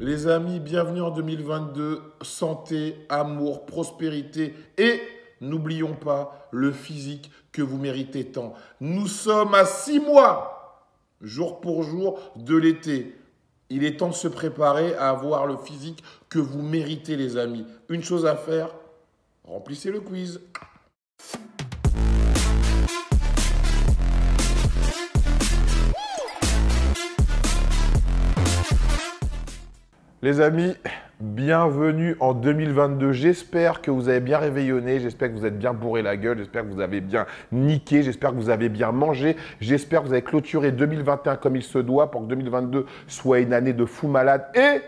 Les amis, bienvenue en 2022. Santé, amour, prospérité et n'oublions pas le physique que vous méritez tant. Nous sommes à six mois, jour pour jour, de l'été. Il est temps de se préparer à avoir le physique que vous méritez, les amis. Une chose à faire, remplissez le quiz. Les amis, bienvenue en 2022. J'espère que vous avez bien réveillonné, j'espère que vous êtes bien bourré la gueule, j'espère que vous avez bien niqué, j'espère que vous avez bien mangé, j'espère que vous avez clôturé 2021 comme il se doit pour que 2022 soit une année de fou malade. Et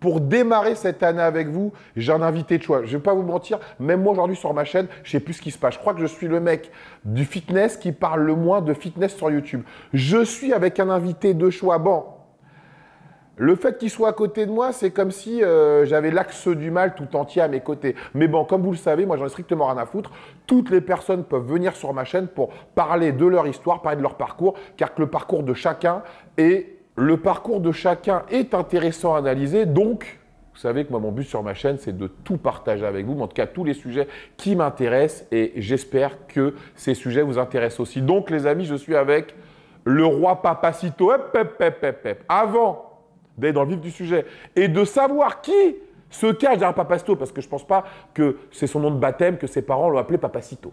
pour démarrer cette année avec vous, j'ai un invité de choix. Je ne vais pas vous mentir, même moi aujourd'hui sur ma chaîne, je sais plus ce qui se passe. Je crois que je suis le mec du fitness qui parle le moins de fitness sur YouTube. Je suis avec un invité de choix. Bon, le fait qu'il soit à côté de moi, c'est comme si euh, j'avais l'axe du mal tout entier à mes côtés. Mais bon, comme vous le savez, moi j'en ai strictement rien à foutre. Toutes les personnes peuvent venir sur ma chaîne pour parler de leur histoire, parler de leur parcours, car que le parcours de chacun est le parcours de chacun est intéressant à analyser. Donc, vous savez que moi mon but sur ma chaîne, c'est de tout partager avec vous, mais en tout cas tous les sujets qui m'intéressent et j'espère que ces sujets vous intéressent aussi. Donc les amis, je suis avec le roi Papacito. Hep, Avant d'aller dans le vif du sujet et de savoir qui se cache derrière Papasto, parce que je ne pense pas que c'est son nom de baptême, que ses parents l'ont appelé Papacito.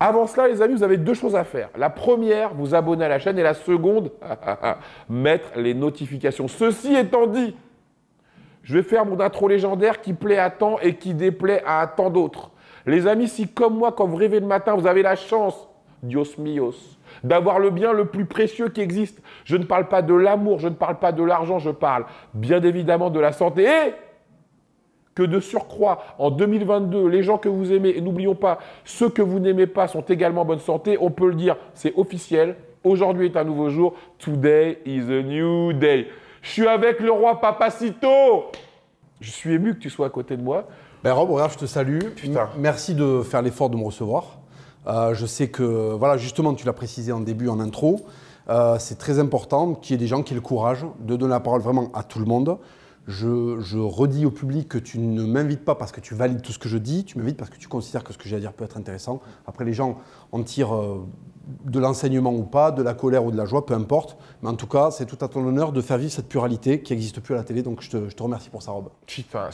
Avant cela, les amis, vous avez deux choses à faire. La première, vous abonner à la chaîne, et la seconde, mettre les notifications. Ceci étant dit, je vais faire mon intro légendaire qui plaît à tant et qui déplaît à tant d'autres. Les amis, si comme moi, quand vous rêvez le matin, vous avez la chance, Dios mios, d'avoir le bien le plus précieux qui existe. Je ne parle pas de l'amour, je ne parle pas de l'argent, je parle bien évidemment de la santé et que de surcroît, en 2022, les gens que vous aimez, et n'oublions pas, ceux que vous n'aimez pas sont également en bonne santé, on peut le dire, c'est officiel, aujourd'hui est un nouveau jour, today is a new day. Je suis avec le roi Papacito. Je suis ému que tu sois à côté de moi. Ben Rob, regarde, je te salue. Merci de faire l'effort de me recevoir. Euh, je sais que, voilà, justement, tu l'as précisé en début, en intro, euh, c'est très important qu'il y ait des gens qui aient le courage de donner la parole vraiment à tout le monde. Je, redis au public que tu ne m'invites pas parce que tu valides tout ce que je dis, tu m'invites parce que tu considères que ce que j'ai à dire peut être intéressant. Après, les gens en tirent euh, de l'enseignement ou pas, de la colère ou de la joie, peu importe. Mais en tout cas, c'est tout à ton honneur de faire vivre cette pluralité qui n'existe plus à la télé. Donc je te, remercie pour sa robe. Putain,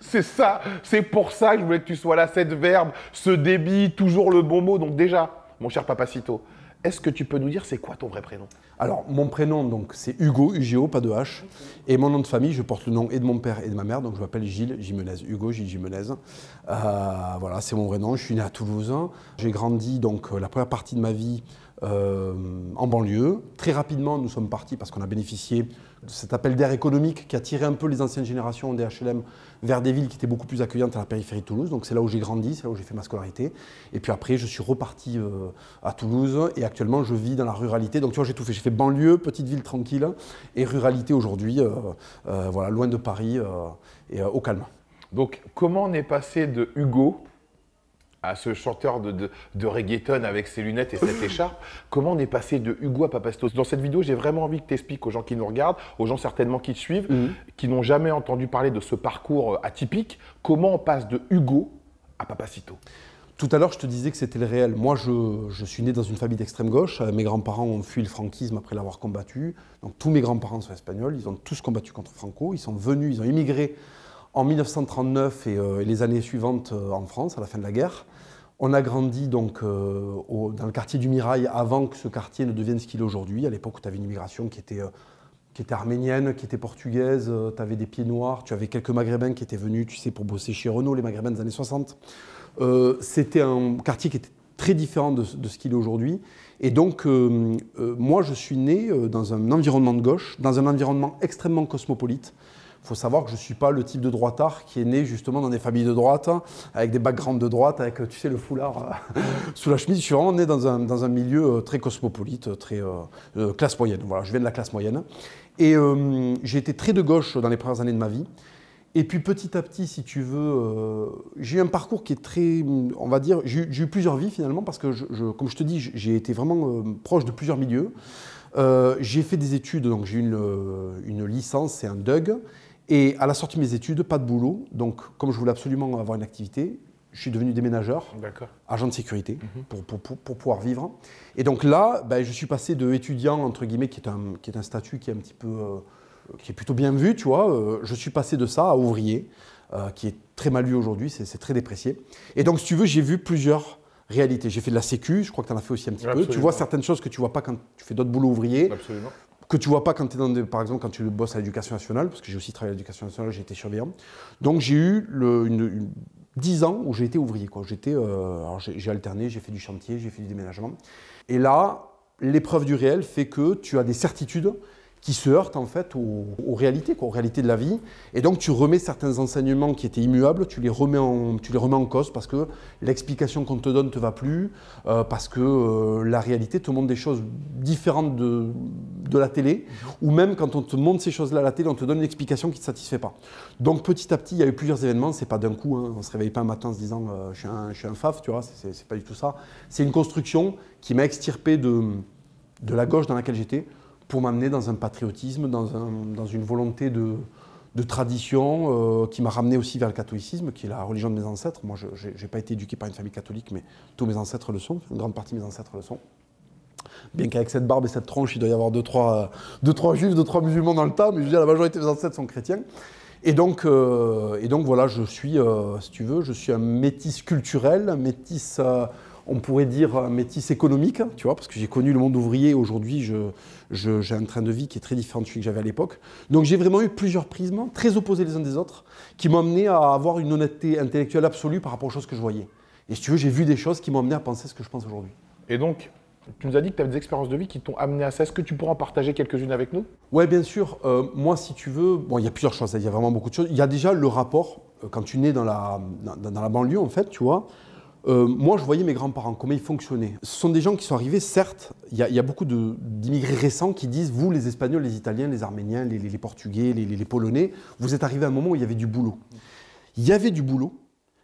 c'est ça, c'est pour ça que je voulais que tu sois là, cette verbe, ce débit, toujours le bon mot. Donc déjà, mon cher Papacito, est-ce que tu peux nous dire c'est quoi ton vrai prénom alors, mon prénom, donc, c'est Hugo, UGO, pas de H. Et mon nom de famille, je porte le nom et de mon père et de ma mère, donc je m'appelle Gilles Jimenez, Hugo Gilles Jimenez. Euh, voilà, c'est mon vrai nom. Je suis né à Toulouse. J'ai grandi, donc, euh, la première partie de ma vie euh, en banlieue. Très rapidement, nous sommes partis parce qu'on a bénéficié cet appel d'air économique qui a tiré un peu les anciennes générations des HLM vers des villes qui étaient beaucoup plus accueillantes à la périphérie de Toulouse. Donc c'est là où j'ai grandi, c'est là où j'ai fait ma scolarité. Et puis après, je suis reparti euh, à Toulouse et actuellement je vis dans la ruralité. Donc tu vois, j'ai tout fait. J'ai fait banlieue, petite ville tranquille et ruralité aujourd'hui, euh, euh, voilà, loin de Paris et au calme. Donc comment on est passé de Hugo à ce chanteur de, reggaeton avec ses lunettes et cette écharpe, comment on est passé de Hugo à Papacito Dans cette vidéo, j'ai vraiment envie que tu expliques aux gens qui nous regardent, aux gens certainement qui te suivent, mhm. qui n'ont jamais entendu parler de ce parcours euh, atypique, comment on passe de Hugo à Papacito tout à l'heure, je te disais que c'était le réel. Moi, je, suis né dans une famille d'extrême gauche. Euh, mes grands-parents ont fui le franquisme après l'avoir combattu. tous mes grands-parents sont espagnols. Ils ont tous combattu contre Franco. Ils sont venus, ils ont immigré en 1939 euh, et les années suivantes euh, en France, à la fin de la guerre. On a grandi donc euh, dans le quartier du Mirail avant que ce quartier ne devienne ce qu'il est aujourd'hui. À l'époque, tu avais une immigration qui était, qui était arménienne, qui était portugaise, tu avais des pieds noirs, tu avais quelques maghrébins qui étaient venus, tu sais, pour bosser chez Renault, les maghrébins des années 60. C'était un quartier qui était très différent de ce qu'il est aujourd'hui. Et donc, moi, je suis né dans un environnement de gauche, dans un environnement extrêmement cosmopolite. Il faut savoir que je ne suis pas le type de droitard qui est né justement dans des familles de droite, hein, avec des backgrounds de droite, avec, euh, tu sais, le foulard euh, sous la chemise. Je suis vraiment né dans un, dans un milieu euh, très cosmopolite, très classe moyenne. Voilà, je viens de la classe moyenne. Et j'ai été très de gauche dans les premières années de ma vie. Et puis petit à petit, si tu veux, j'ai eu un parcours qui est très, on va dire, j'ai eu plusieurs vies finalement, parce que, comme je te dis, j'ai été vraiment proche de plusieurs milieux. j'ai fait des études, donc j'ai une, une licence et un DUG, et à la sortie de mes études, pas de boulot. Donc, comme je voulais absolument avoir une activité, je suis devenu déménageur, agent de sécurité, mhm. pour, pour, pouvoir vivre. Et donc là, ben, je suis passé de étudiant, entre guillemets, qui est un, qui est un statut qui est un petit peu. Euh, qui est plutôt bien vu, tu vois. Euh, je suis passé de ça à ouvrier, euh, qui est très mal vu aujourd'hui, c'est très déprécié. Et donc, si tu veux, j'ai vu plusieurs réalités. J'ai fait de la sécu, je crois que tu en as fait aussi un petit peu. Tu vois certaines choses que tu vois pas quand tu fais d'autres boulots ouvriers. Absolument que tu vois pas quand tu dans par exemple quand tu bosses à l'éducation nationale, parce que j'ai aussi travaillé à l'éducation nationale, j'ai été surveillant. Donc j'ai eu le, une, 10 ans où j'ai été ouvrier. J'étais, euh, j'ai alterné, j'ai fait du chantier, j'ai fait du déménagement. Et là, l'épreuve du réel fait que tu as des certitudes qui se heurte en fait aux, réalités, aux réalités de la vie. Et donc tu remets certains enseignements qui étaient immuables, tu les remets en, tu les remets en cause parce que l'explication qu'on te donne ne te va plus, euh, parce que euh, la réalité te montre des choses différentes de, la télé, ou même quand on te montre ces choses-là à la télé, on te donne une explication qui ne te satisfait pas. Donc petit à petit, il y a eu plusieurs événements, c'est pas d'un coup, hein, on ne se réveille pas un matin en se disant euh, je, suis un, je, faf, tu vois, c'est pas du tout ça. C'est une construction qui m'a extirpé de la gauche dans laquelle j'étais pour m'amener dans un patriotisme, dans, une volonté de, tradition euh, qui m'a ramené aussi vers le catholicisme, qui est la religion de mes ancêtres. Moi, je n'ai pas été éduqué par une famille catholique, mais tous mes ancêtres le sont, une grande partie de mes ancêtres le sont. Bien qu'avec cette barbe et cette tronche, il doit y avoir deux, trois, deux, trois juifs, trois musulmans dans le tas, mais je veux dire, la majorité de mes ancêtres sont chrétiens. Et donc, euh, et donc voilà, je suis, euh, si tu veux, je suis un métis culturel, un métis, on pourrait dire un métis économique, tu vois, parce que j'ai connu le monde ouvrier, aujourd'hui je, j'ai un train de vie qui est très différent de celui que j'avais à l'époque. Donc j'ai vraiment eu plusieurs prismes très opposés les uns des autres qui m'ont amené à avoir une honnêteté intellectuelle absolue par rapport aux choses que je voyais. Et si tu veux, j'ai vu des choses qui m'ont amené à penser ce que je pense aujourd'hui. Et donc, tu nous as dit que tu avais des expériences de vie qui t'ont amené à ça. Est-ce que tu pourras en partager quelques-unes avec nous Oui, bien sûr. Euh, moi, si tu veux, bon, il y a plusieurs choses. Il y a vraiment beaucoup de choses. Il y a déjà le rapport, euh, quand tu nais dans la, dans, dans la banlieue, en fait, tu vois, euh, moi, je voyais mes grands-parents, comment ils fonctionnaient. Ce sont des gens qui sont arrivés, certes, il y, a beaucoup d'immigrés récents qui disent, vous, les Espagnols, les Italiens, les Arméniens, les, Portugais, les Polonais, vous êtes arrivés à un moment où il y avait du boulot. Il y avait du boulot,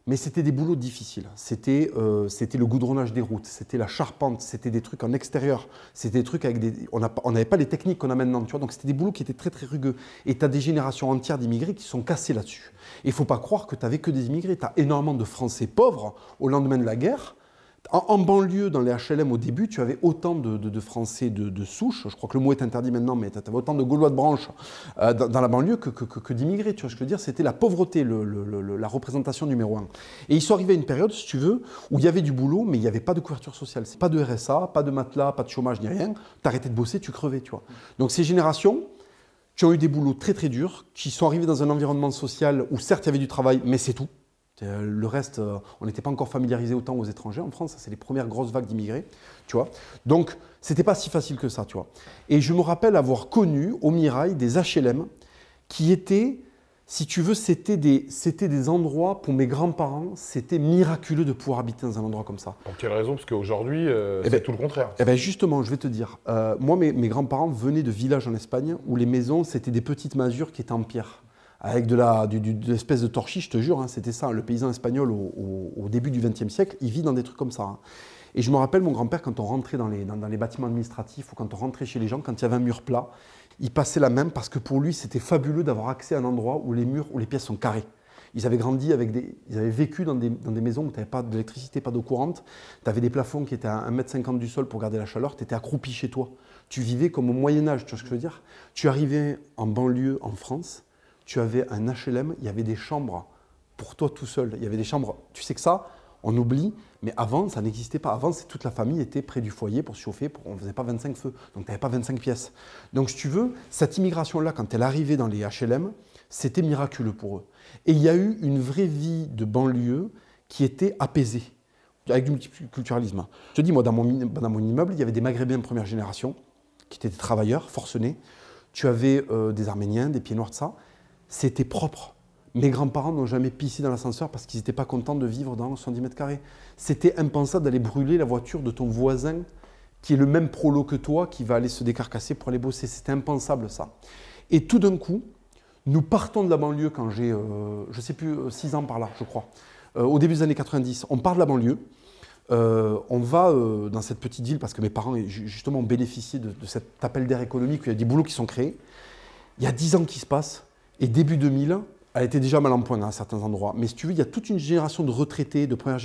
mais c'était des boulots difficiles. Euh, c'était le goudronnage des routes, c'était la charpente, c'était des trucs en extérieur, c'était des trucs avec des. On n'avait pas les techniques qu'on a maintenant, tu vois. Donc c'était des boulots qui étaient très très rugueux. Et tu as des générations entières d'immigrés qui sont cassés là-dessus. Et il faut pas croire que tu n'avais que des immigrés. Tu as énormément de Français pauvres au lendemain de la guerre en, banlieue, dans les HLM, au début, tu avais autant de, Français de, souche, je crois que le mot est interdit maintenant, mais tu avais autant de Gaulois de branche euh, dans, la banlieue que, d'immigrés, tu vois ce que je veux dire C'était la pauvreté, la représentation numéro un. Et ils sont arrivés à une période, si tu veux, où il y avait du boulot, mais il n'y avait pas de couverture sociale. C'est Pas de RSA, pas de matelas, pas de chômage, ni rien. Tu arrêtais de bosser, tu crevais, tu vois. Donc ces générations, qui ont eu des boulots très très durs, qui sont arrivés dans un environnement social où certes il y avait du travail, mais c'est tout. Euh, le reste, euh, on n'était pas encore familiarisé autant aux étrangers en France. C'est les premières grosses vagues d'immigrés, tu vois. Donc, c'était pas si facile que ça, tu vois. Et je me rappelle avoir connu au Mirail des HLM qui étaient, si tu veux, c'était des, c'était des endroits pour mes grands-parents, c'était miraculeux de pouvoir habiter dans un endroit comme ça. Pour quelle raison Parce qu'aujourd'hui, euh, eh c'est ben, tout le contraire. Eh ben, justement, je vais te dire, moi, mes, mes grands-parents venaient de villages en Espagne où les maisons, c'était des petites masures qui étaient en pierre avec de l'espèce de, de, torchis, je te jure, hein, c'était ça, le paysan espagnol au, début du XXe siècle, il vit dans des trucs comme ça. Hein. Et je me rappelle mon grand-père quand on rentrait dans les, bâtiments administratifs ou quand on rentrait chez les gens, quand il y avait un mur plat, il passait la même parce que pour lui c'était fabuleux d'avoir accès à un endroit où les murs, où les pièces sont carrées. Ils avaient grandi avec des. Ils avaient vécu dans des, maisons où tu n'avais pas d'électricité, pas d'eau courante. Tu avais des plafonds qui étaient à 1,50 m du sol pour garder la chaleur. Tu étais accroupi chez toi. Tu vivais comme au Moyen-Âge, tu vois ce que je veux dire Tu arrivais en banlieue en France tu avais un HLM, il y avait des chambres pour toi tout seul. Il y avait des chambres, tu sais que ça, on oublie, mais avant, ça n'existait pas. Avant, toute la famille était près du foyer pour se chauffer, pour, on ne faisait pas 25 feux, donc tu n'avais pas 25 pièces. Donc, si tu veux, cette immigration-là, quand elle arrivait dans les HLM, c'était miraculeux pour eux. Et il y a eu une vraie vie de banlieue qui était apaisée, avec du multiculturalisme. Je te dis, moi, dans mon, immeuble, il y avait des Maghrébins de première génération, qui étaient des travailleurs forcenés. Tu avais euh, des Arméniens, des Pieds-Noirs, de ça c'était propre. Mes grands-parents n'ont jamais pissé dans l'ascenseur parce qu'ils n'étaient pas contents de vivre dans 110 mètres carrés. C'était impensable d'aller brûler la voiture de ton voisin qui est le même prolo que toi, qui va aller se décarcasser pour aller bosser. C'était impensable ça. Et tout d'un coup, nous partons de la banlieue quand j'ai, euh, je ne sais plus, 6 euh, ans par là, je crois, euh, au début des années 90. On part de la banlieue, on va dans cette petite ville parce que mes parents, justement, ont bénéficié de, cet appel d'air économique où il y a des boulots qui sont créés. Il y a 10 ans qui se passent. Et début 2000, elle était déjà mal en point à certains endroits. Mais si tu veux, il y a toute une génération de retraités, de première,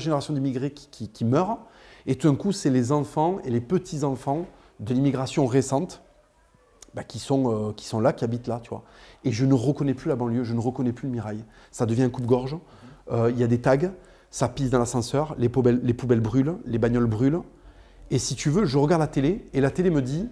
génération d'immigrés qui, meurent. Et tout d'un coup, c'est les enfants et les petits-enfants de l'immigration récente bah, qui, sont, euh, qui sont là, qui habitent là, tu vois. Et je ne reconnais plus la banlieue, je ne reconnais plus le Mirail. Ça devient un coupe-gorge. Euh, il y a des tags, ça pisse dans l'ascenseur, les poubelles, les poubelles brûlent, les bagnoles brûlent. Et si tu veux, je regarde la télé et la télé me dit,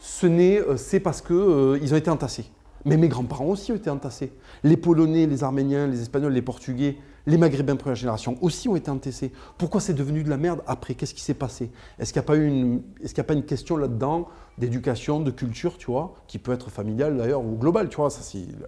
ce n'est, euh, c'est parce qu'ils ils ont été entassés. Mais mes grands-parents aussi ont été entassés. Les Polonais, les Arméniens, les Espagnols, les Portugais, les Maghrébins première génération aussi ont été entassés. Pourquoi c'est devenu de la merde après Qu'est-ce qui s'est passé Est-ce qu'il n'y a, pas une... a pas une question là-dedans d'éducation, de culture, tu vois, qui peut être familiale d'ailleurs ou globale, tu vois, ça,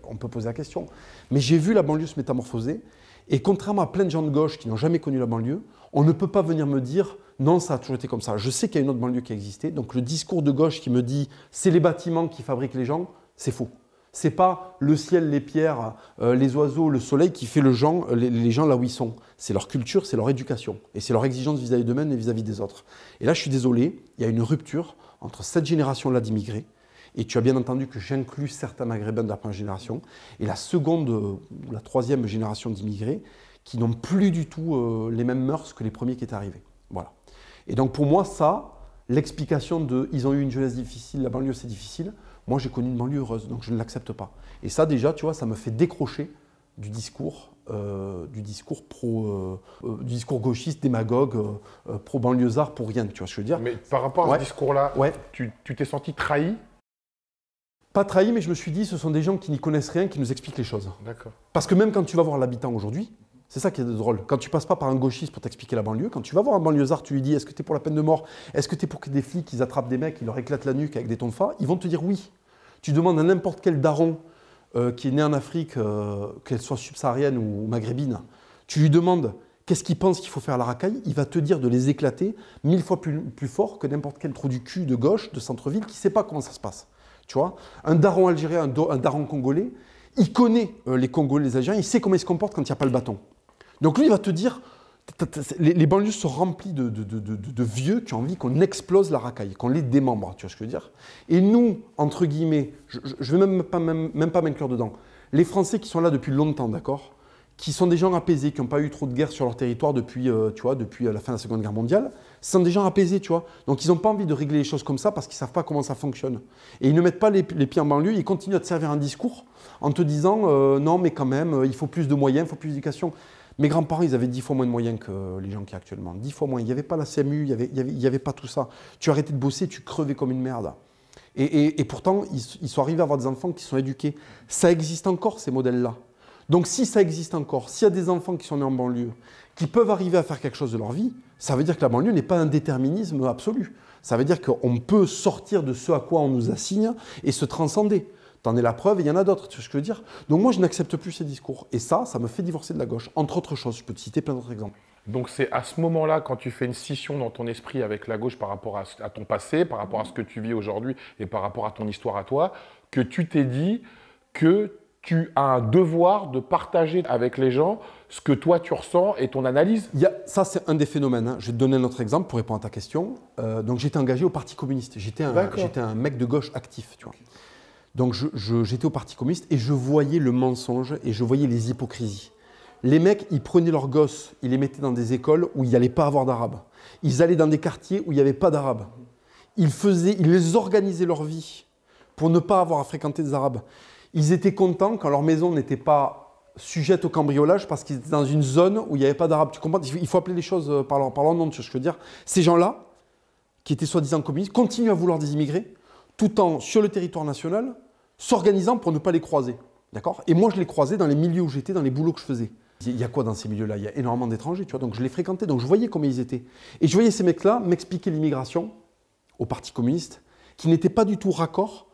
on peut poser la question. Mais j'ai vu la banlieue se métamorphoser et contrairement à plein de gens de gauche qui n'ont jamais connu la banlieue, on ne peut pas venir me dire non, ça a toujours été comme ça. Je sais qu'il y a une autre banlieue qui a existé, donc le discours de gauche qui me dit c'est les bâtiments qui fabriquent les gens, c'est faux n'est pas le ciel, les pierres, euh, les oiseaux, le soleil qui fait le euh, les, gens là où ils sont. C'est leur culture, c'est leur éducation et c'est leur exigence vis-à-vis d'eux-mêmes et vis-à-vis des autres. Et là, je suis désolé, il y a une rupture entre cette génération-là d'immigrés et tu as bien entendu que j'inclus certains maghrébins de la première génération et la seconde euh, la troisième génération d'immigrés qui n'ont plus du tout les mêmes mœurs que les premiers qui étaient arrivés. Voilà. Et donc pour moi, ça, l'explication de ils ont eu une jeunesse difficile, la banlieue c'est difficile, moi, j'ai connu une banlieue heureuse, donc je ne l'accepte pas. Et ça, déjà, tu vois, ça me fait décrocher du discours, euh, du discours pro, euh, euh, du discours gauchiste, démagogue, pro banlieusard, pour rien. Tu vois, ce que je veux dire. Mais par rapport à ce discours-là, ouais. tu t'es senti trahi Pas trahi, mais je me suis dit, ce sont des gens qui n'y connaissent rien, qui nous expliquent les choses. D'accord. Parce que même quand tu vas voir l'habitant aujourd'hui, c'est ça qui est drôle. Quand tu passes pas par un gauchiste pour t'expliquer la banlieue, quand tu vas voir un banlieusard, tu lui dis est-ce que tu es pour la peine de mort Est-ce que tu es pour que des flics ils attrapent des mecs, ils leur éclatent la nuque avec des tonfas Ils vont te dire oui. Tu demandes à n'importe quel daron euh, qui est né en Afrique, euh, qu'elle soit subsaharienne ou maghrébine, tu lui demandes qu'est-ce qu'il pense qu'il faut faire à la racaille, il va te dire de les éclater mille fois plus, fort que n'importe quel trou du cul de gauche, de centre-ville, qui ne sait pas comment ça se passe. Tu vois Un daron algérien, un, daron congolais, il connaît euh, les Congolais, les Algériens, il sait comment ils se comportent quand il n'y a pas le bâton. Donc lui, il va te dire, les, banlieues sont remplies de, vieux qui ont envie qu'on explose la racaille, qu'on les démembre, tu vois ce que je veux dire Et nous, entre guillemets, je ne vais même pas, même, m'inclure dedans, les Français qui sont là depuis longtemps, d'accord qui sont des gens apaisés, qui n'ont pas eu trop de guerre sur leur territoire depuis, euh, tu vois, depuis euh, la fin de la Seconde Guerre mondiale, ce sont des gens apaisés, tu vois. Donc ils n'ont pas envie de régler les choses comme ça parce qu'ils ne savent pas comment ça fonctionne. Et ils ne mettent pas les, pieds en banlieue, ils continuent à te servir un discours en te disant euh, non mais quand même, il faut plus de moyens, il faut plus d'éducation. Mes grands-parents, ils avaient dix fois moins de moyens que les gens qui actuellement. Dix fois moins. Il n'y avait pas la CMU, il n'y avait, pas tout ça. Tu arrêtais de bosser, tu crevais comme une merde. Et, pourtant, ils, ils, sont arrivés à avoir des enfants qui sont éduqués. Ça existe encore, ces modèles-là. Donc si ça existe encore, s'il y a des enfants qui sont nés en banlieue, qui peuvent arriver à faire quelque chose de leur vie, ça veut dire que la banlieue n'est pas un déterminisme absolu. Ça veut dire qu'on peut sortir de ce à quoi on nous assigne et se transcender. T'en es la preuve, et il y en a d'autres, tu vois ce que je veux dire Donc moi, je n'accepte plus ces discours. Et ça, ça me fait divorcer de la gauche, entre autres choses. Je peux te citer plein d'autres exemples. Donc c'est à ce moment-là, quand tu fais une scission dans ton esprit avec la gauche par rapport à, ton passé, par rapport à ce que tu vis aujourd'hui et par rapport à ton histoire à toi, que tu t'es dit que tu as un devoir de partager avec les gens ce que toi tu ressens et ton analyse Il y a, Ça, c'est un des phénomènes. Hein. Je vais te donner un autre exemple pour répondre à ta question. Euh, donc, j'étais engagé au Parti communiste. J'étais un, un, mec de gauche actif. Tu vois. Donc j'étais au Parti communiste et je voyais le mensonge et je voyais les hypocrisies. Les mecs, ils prenaient leurs gosses, ils les mettaient dans des écoles où il n'y allait pas avoir d'arabes. Ils allaient dans des quartiers où il n'y avait pas d'arabes. Ils faisaient, ils les organisaient leur vie pour ne pas avoir à fréquenter des arabes. Ils étaient contents quand leur maison n'était pas sujette au cambriolage parce qu'ils étaient dans une zone où il n'y avait pas d'arabes. Tu comprends Il faut appeler les choses euh, par leur, nom, tu ce que je veux dire. Ces gens-là, qui étaient soi-disant communistes, continuent à vouloir des immigrés, tout en, sur le territoire national, s'organisant pour ne pas les croiser. D'accord Et moi, je les croisais dans les milieux où j'étais, dans les boulots que je faisais. Il y a quoi dans ces milieux-là Il y a énormément d'étrangers, tu vois. Donc je les fréquentais, donc je voyais comment ils étaient. Et je voyais ces mecs-là m'expliquer l'immigration au Parti communiste, qui n'était pas du tout raccord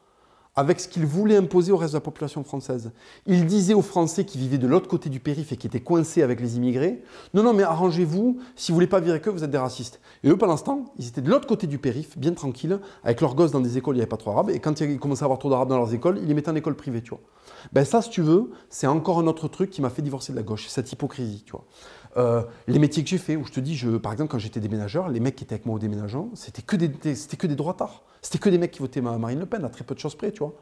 avec ce qu'il voulait imposer au reste de la population française. Il disait aux Français qui vivaient de l'autre côté du périph' et qui étaient coincés avec les immigrés, non, non, mais arrangez-vous, si vous voulez pas virer que, vous êtes des racistes. Et eux, pendant ce ils étaient de l'autre côté du périph', bien tranquilles, avec leurs gosses dans des écoles, il n'y avait pas trop d'arabes, et quand ils commençaient à avoir trop d'arabes dans leurs écoles, ils les mettaient en école privée, tu vois. Ben ça, si tu veux, c'est encore un autre truc qui m'a fait divorcer de la gauche, cette hypocrisie, tu vois. Euh, les métiers que j'ai fait, où je te dis, je, par exemple, quand j'étais déménageur, les mecs qui étaient avec moi au déménagement, c'était que des, c'était que des droitards. C'était que des mecs qui votaient Marine Le Pen, à très peu de choses près, tu vois.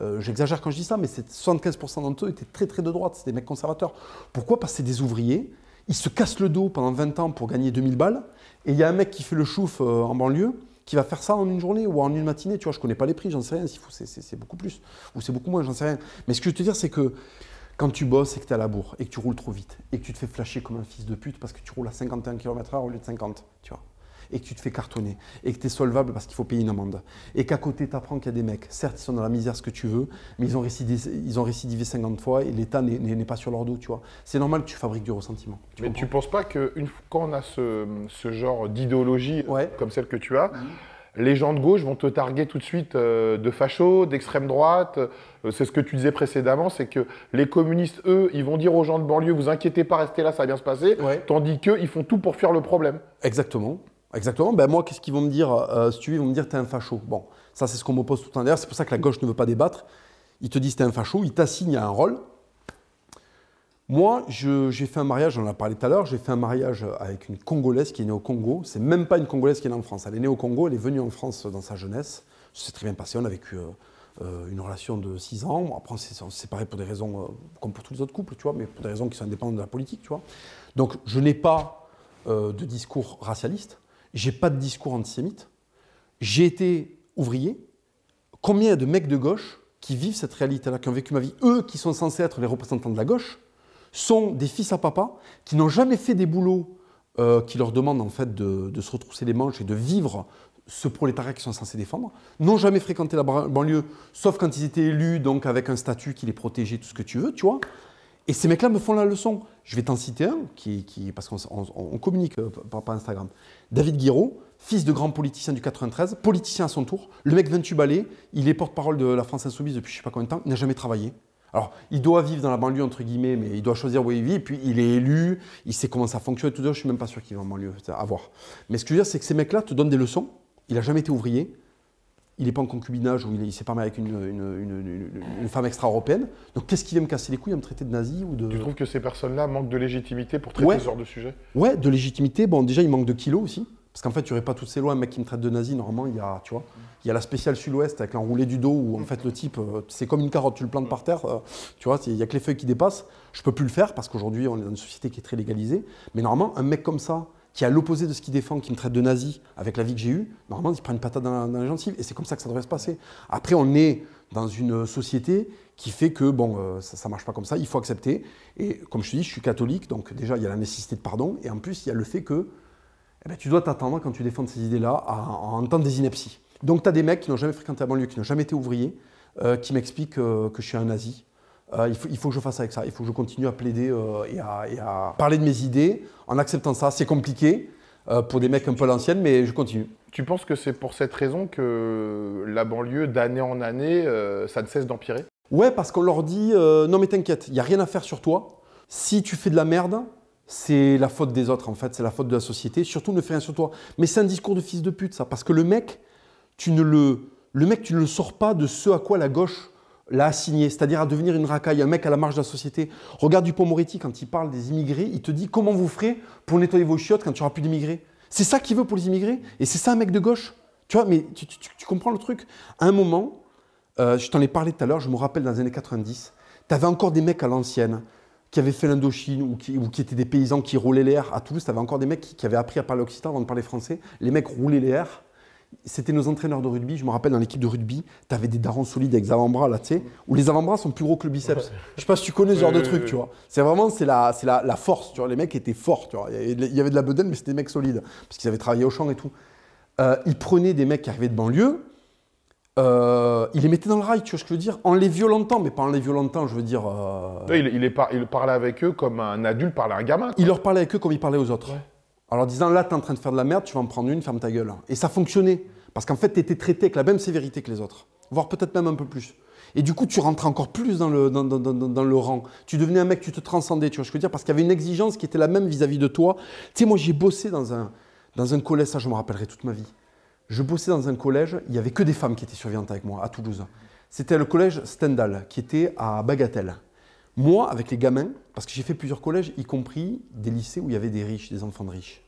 Euh, j'exagère quand je dis ça, mais 75% d'entre eux étaient très très de droite, c'était des mecs conservateurs. Pourquoi Parce que c'est des ouvriers, ils se cassent le dos pendant 20 ans pour gagner 2000 balles, et il y a un mec qui fait le chouf euh, en banlieue, qui va faire ça en une journée ou en une matinée, tu vois, je connais pas les prix, j'en sais rien, c'est beaucoup plus, ou c'est beaucoup moins, j'en sais rien. Mais ce que je veux te dire, c'est que quand tu bosses et que tu à la bourre et que tu roules trop vite et que tu te fais flasher comme un fils de pute parce que tu roules à 51 km/h au lieu de 50, tu vois, et que tu te fais cartonner et que tu es solvable parce qu'il faut payer une amende et qu'à côté tu apprends qu'il y a des mecs, certes ils sont dans la misère ce que tu veux, mais ils ont récidivé, ils 50 fois et l'État n'est pas sur leur dos, tu vois. C'est normal que tu fabriques du ressentiment. mais tu penses pas que une, quand on a ce, genre d'idéologie comme celle que tu as, mmh les gens de gauche vont te targuer tout de suite euh, de facho, d'extrême droite. Euh, c'est ce que tu disais précédemment, c'est que les communistes, eux, ils vont dire aux gens de banlieue, vous inquiétez pas, restez là, ça va bien se passer, tandis qu'eux, ils font tout pour fuir le problème. Exactement. Exactement. Ben moi, qu'est-ce qu'ils vont me dire euh, Si tu ils vont me dire, t'es un facho. Bon, ça, c'est ce qu'on m'oppose tout le temps. c'est pour ça que la gauche ne veut pas débattre. Ils te disent, t'es un facho, ils t'assignent à un rôle. Moi, j'ai fait un mariage, on en a parlé tout à l'heure, j'ai fait un mariage avec une Congolaise qui est née au Congo. C'est même pas une Congolaise qui est née en France. Elle est née au Congo, elle est venue en France dans sa jeunesse. Ça s'est très bien passé, on a vécu euh, une relation de 6 ans. Après, on s'est séparés pour des raisons, euh, comme pour tous les autres couples, tu vois, mais pour des raisons qui sont indépendantes de la politique, tu vois. Donc, je n'ai pas euh, de discours racialiste, j'ai pas de discours antisémite. J'ai été ouvrier. Combien de mecs de gauche qui vivent cette réalité-là, qui ont vécu ma vie, eux qui sont censés être les représentants de la gauche, sont des fils à papa qui n'ont jamais fait des boulots euh, qui leur demandent en fait de, se retrousser les manches et de vivre ce prolétariat qu'ils sont censés défendre, n'ont jamais fréquenté la banlieue, sauf quand ils étaient élus, donc avec un statut qui les protégeait, tout ce que tu veux, tu vois. Et ces mecs-là me font la leçon. Je vais t'en citer un, qui, parce qu'on communique euh, par, Instagram. David Guiraud, fils de grand politicien du 93, politicien à son tour. Le mec 28 il est porte-parole de la France Insoumise depuis je sais pas combien de temps, n'a jamais travaillé. Alors, il doit vivre dans la banlieue, entre guillemets, mais il doit choisir où il vit. Et puis, il est élu, il sait comment ça fonctionne, tout ça. Je suis même pas sûr qu'il va en banlieue, à voir. Mais ce que je veux dire, c'est que ces mecs-là te donnent des leçons. Il n'a jamais été ouvrier. Il n'est pas en concubinage ou il s'est pas marié avec une, femme extra-européenne. Donc, qu'est-ce qu'il aime me casser les couilles à me traiter de nazi ou de... Tu trouves que ces personnes-là manquent de légitimité pour traiter ce genre de sujet Ouais, de légitimité. Bon, déjà, il manque de kilos aussi. Parce qu'en fait, tu n'aurais pas toutes ces lois. Un mec qui me traite de nazi, normalement, il y a, tu vois, il y a la spéciale sud-ouest avec l'enroulé du dos où, en fait, le type, euh, c'est comme une carotte, tu le plantes par terre, euh, tu vois, il n'y a que les feuilles qui dépassent. Je ne peux plus le faire parce qu'aujourd'hui, on est dans une société qui est très légalisée. Mais normalement, un mec comme ça, qui est à l'opposé de ce qu'il défend, qui me traite de nazi avec la vie que j'ai eue, normalement, il prend une patate dans, dans les Et c'est comme ça que ça devrait se passer. Après, on est dans une société qui fait que bon, euh, ça, ne marche pas comme ça, il faut accepter. Et comme je te dis, je suis catholique, donc déjà il y a la nécessité de pardon, et en plus il y a le fait que eh ben, tu dois t'attendre, quand tu défends ces idées-là, à, entendre des inepties. Donc, tu as des mecs qui n'ont jamais fréquenté la banlieue, qui n'ont jamais été ouvriers, euh, qui m'expliquent euh, que je suis un nazi. Euh, il, faut, il, faut, que je fasse avec ça. Il faut que je continue à plaider et à, et, à, parler de mes idées en acceptant ça. C'est compliqué pour des mecs un peu l'ancienne, mais je continue. Tu penses que c'est pour cette raison que la banlieue, d'année en année, ça ne cesse d'empirer Ouais, parce qu'on leur dit non, mais t'inquiète, il n'y a rien à faire sur toi. Si tu fais de la merde, c'est la faute des autres en fait, c'est la faute de la société, surtout ne fais rien sur toi. Mais c'est un discours de fils de pute ça, parce que le mec, tu ne le, mec, tu ne le sors pas de ce à quoi la gauche l'a assigné, c'est-à-dire à devenir une racaille, un mec à la marge de la société. Regarde Dupont-Moretti, quand il parle des immigrés, il te dit comment vous ferez pour nettoyer vos chiottes quand tu n'auras plus d'immigrés. C'est ça qu'il veut pour les immigrés, et c'est ça un mec de gauche. Tu vois, mais tu, comprends le truc À un moment, euh, je t'en ai parlé tout à l'heure, je me rappelle dans les années 90, tu avais encore des mecs à l'ancienne qui avaient fait l'Indochine ou qui, étaient des paysans qui roulaient les airs. À Toulouse, tu avait encore des mecs qui, avaient appris à parler occitan avant de parler français. Les mecs roulaient les airs. C'était nos entraîneurs de rugby. Je me rappelle dans l'équipe de rugby, tu avais des darons solides avec des avant-bras là, tu sais, où les avant-bras sont plus gros que le biceps. Je sais pas si tu connais ce genre de truc, tu vois. C'est vraiment c'est la, c'est la, la, force, tu vois. Les mecs étaient forts, tu vois. Il y avait de la bedaine, mais c'était des mecs solides parce qu'ils avaient travaillé au champ et tout. Euh, ils prenaient des mecs qui arrivaient de banlieue euh, il les mettait dans le rail, tu vois ce que je veux dire En les violentant, mais pas en les violentant, je veux dire. Euh, il, parlait avec eux comme un adulte parlait à un gamin. Il leur parlait avec eux comme il parlait aux autres. Alors En disant là, t'es en train de faire de la merde, tu vas en prendre une, ferme ta gueule. Et ça fonctionnait. Parce qu'en fait, t'étais traité avec la même sévérité que les autres, voire peut-être même un peu plus. Et du coup, tu rentrais encore plus dans le, rang. Tu devenais un mec, tu te transcendais, tu vois ce que je veux dire Parce qu'il y avait une exigence qui était la même vis-à-vis de toi. Tu sais, moi, j'ai bossé dans un, dans un collège, ça, je me rappellerai toute ma vie. Je bossais dans un collège, il n'y avait que des femmes qui étaient survivantes avec moi à Toulouse. C'était le collège Stendhal, qui était à Bagatelle. Moi, avec les gamins, parce que j'ai fait plusieurs collèges, y compris des lycées où il y avait des riches, des enfants de riches.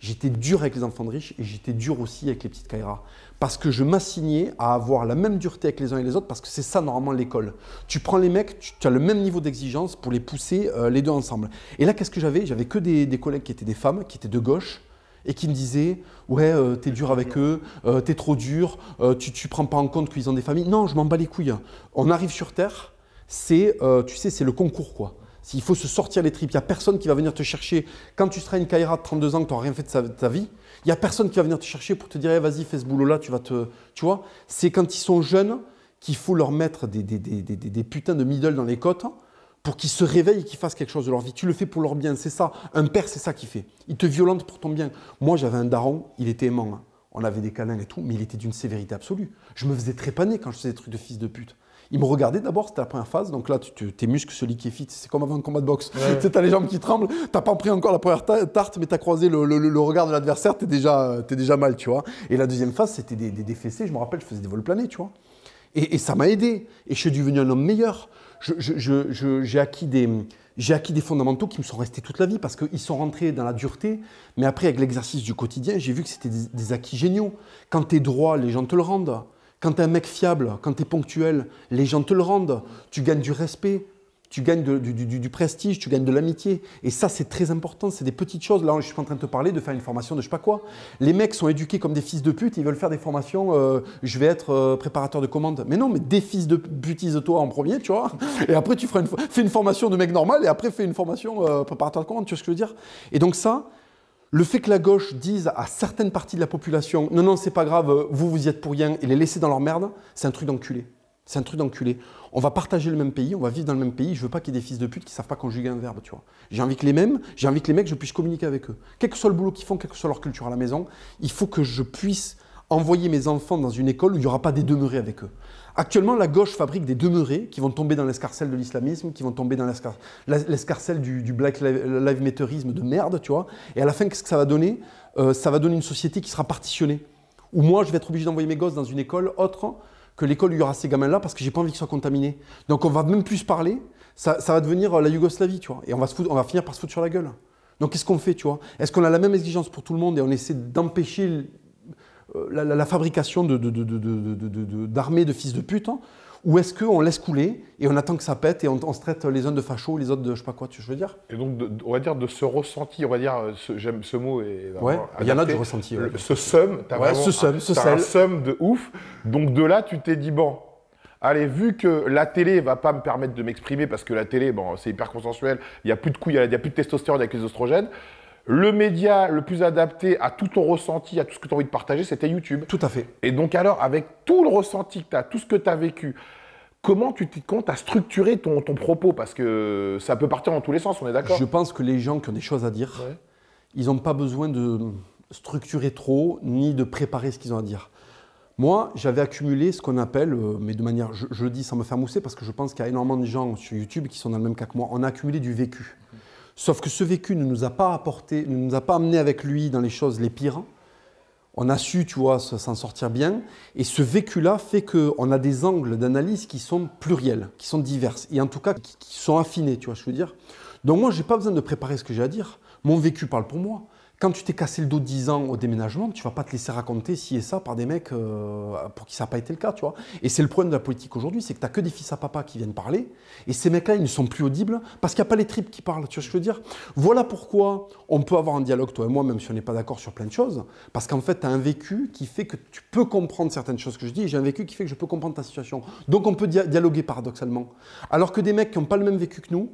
J'étais dur avec les enfants de riches et j'étais dur aussi avec les petites Kaira. Parce que je m'assignais à avoir la même dureté avec les uns et les autres, parce que c'est ça normalement l'école. Tu prends les mecs, tu, as le même niveau d'exigence pour les pousser euh, les deux ensemble. Et là, qu'est-ce que j'avais J'avais que des collègues qui étaient des femmes, qui étaient de gauche, et qui me disaient Ouais, euh, t'es dur avec eux, euh, t'es trop dur, euh, tu, tu prends pas en compte qu'ils ont des familles. Non, je m'en bats les couilles. Hein. On arrive sur Terre, c'est, tu sais, c'est le concours, quoi. Il faut se sortir les tripes. Il n'y a personne qui va venir te chercher. Quand tu seras une caïra de 32 ans, que tu n'auras rien fait de, ta vie, il n'y a personne qui va venir te chercher pour te dire eh, Vas-y, fais ce boulot-là, tu vas te. Tu vois C'est quand ils sont jeunes qu'il faut leur mettre des, des, putains de middle dans les côtes hein pour qu'ils se réveillent et qu'ils fassent quelque chose de leur vie. Tu le fais pour leur bien, c'est ça. Un père, c'est ça qu'il fait. Il te violente pour ton bien. Moi, j'avais un daron, il était aimant. Hein. On avait des câlins et tout, mais il était d'une sévérité absolue. Je me faisais trépaner quand je faisais des trucs de fils de pute. Il me regardait d'abord, c'était la première phase. Donc là, tes muscles se fit C'est comme avant un combat de boxe. Ouais. tu as les jambes qui tremblent. T'as pas pris encore la première tarte, mais tu as croisé le, regard de l'adversaire. T'es déjà, es déjà mal, tu vois. Et la deuxième phase, c'était des, des, Je me rappelle, je faisais des vols planés, tu vois. Et, et ça m'a aidé. Et je suis devenu un homme meilleur j'ai acquis des j'ai acquis des fondamentaux qui me sont restés toute la vie parce qu'ils sont rentrés dans la dureté. Mais après, avec l'exercice du quotidien, j'ai vu que c'était des, des, acquis géniaux. Quand tu es droit, les gens te le rendent. Quand tu es un mec fiable, quand tu es ponctuel, les gens te le rendent. Tu gagnes du respect tu gagnes du, prestige, tu gagnes de l'amitié. Et ça, c'est très important. C'est des petites choses. Là, je suis pas en train de te parler de faire une formation de je sais pas quoi. Les mecs sont éduqués comme des fils de pute. Ils veulent faire des formations. Euh, je vais être euh, préparateur de commande. Mais non, mais des fils de putise-toi en premier, tu vois. Et après, tu feras une, fais une formation de mec normal. Et après, fais une formation euh, préparateur de commande. Tu vois ce que je veux dire Et donc, ça, le fait que la gauche dise à certaines parties de la population non, non, c'est pas grave, vous, vous y êtes pour rien et les laisser dans leur merde, c'est un truc d'enculé. C'est un truc d'enculé on va partager le même pays, on va vivre dans le même pays. Je veux pas qu'il y ait des fils de pute qui savent pas conjuguer un verbe, tu vois. J'ai envie que les mêmes, j'ai envie que les mecs, je puisse communiquer avec eux. Quel que soit le boulot qu'ils font, quelle que soit leur culture à la maison, il faut que je puisse envoyer mes enfants dans une école où il n'y aura pas des demeurés avec eux. Actuellement, la gauche fabrique des demeurés qui vont tomber dans l'escarcelle de l'islamisme, qui vont tomber dans l'escarcelle du, black live matterisme de merde, tu vois. Et à la fin, qu'est-ce que ça va donner euh, Ça va donner une société qui sera partitionnée. Où moi, je vais être obligé d'envoyer mes gosses dans une école autre que l'école il y aura ces gamins-là parce que j'ai pas envie qu'ils soient contaminés. Donc on va même plus parler, ça, va devenir euh, la Yougoslavie, tu vois. Et on va, on va finir par se foutre sur la gueule. Donc qu'est-ce qu'on fait, tu vois Est-ce qu'on a la même exigence pour tout le monde et on essaie d'empêcher euh, la, fabrication d'armées de, fils de pute hein? Ou est-ce qu'on laisse couler et on attend que ça pète et on, on, se traite les uns de fachos, les autres de je sais pas quoi, tu veux dire Et donc, on va dire de ce ressenti, on va dire, j'aime ce mot. Et, ouais, il y en a des ressenti. ce seum, tu as vraiment un, de ouf. Donc de là, tu t'es dit, bon, Allez, vu que la télé va pas me permettre de m'exprimer parce que la télé, bon, c'est hyper consensuel, il n'y a plus de couilles, il n'y a, plus de testostérone il que les oestrogènes, le média le plus adapté à tout ton ressenti, à tout ce que tu as envie de partager, c'était YouTube. Tout à fait. Et donc alors, avec tout le ressenti que tu as, tout ce que tu as vécu, comment tu te comptes à structurer ton, propos Parce que ça peut partir dans tous les sens, on est d'accord Je pense que les gens qui ont des choses à dire, ils n'ont pas besoin de structurer trop, ni de préparer ce qu'ils ont à dire. Moi, j'avais accumulé ce qu'on appelle, euh, mais de manière, je, dis sans me faire mousser, parce que je pense qu'il y a énormément de gens sur YouTube qui sont dans le même cas que moi, on a accumulé du vécu. Sauf que ce vécu ne nous a pas apporté, ne nous a pas amené avec lui dans les choses les pires. On a su, tu vois, s'en sortir bien. Et ce vécu-là fait qu'on a des angles d'analyse qui sont pluriels, qui sont diverses, et en tout cas qui, sont affinés, tu vois, je veux dire. Donc moi, je n'ai pas besoin de préparer ce que j'ai à dire. Mon vécu parle pour moi. Quand tu t'es cassé le dos 10 ans au déménagement, tu vas pas te laisser raconter ci et ça par des mecs euh, pour qui ça n'a pas été le cas, tu vois. Et c'est le problème de la politique aujourd'hui, c'est que tu n'as que des fils à papa qui viennent parler, et ces mecs-là, ils ne sont plus audibles parce qu'il n'y a pas les tripes qui parlent, tu vois ce que je veux dire Voilà pourquoi on peut avoir un dialogue, toi et moi, même si on n'est pas d'accord sur plein de choses, parce qu'en fait, tu as un vécu qui fait que tu peux comprendre certaines choses que je dis, j'ai un vécu qui fait que je peux comprendre ta situation. Donc on peut dialoguer paradoxalement. Alors que des mecs qui n'ont pas le même vécu que nous,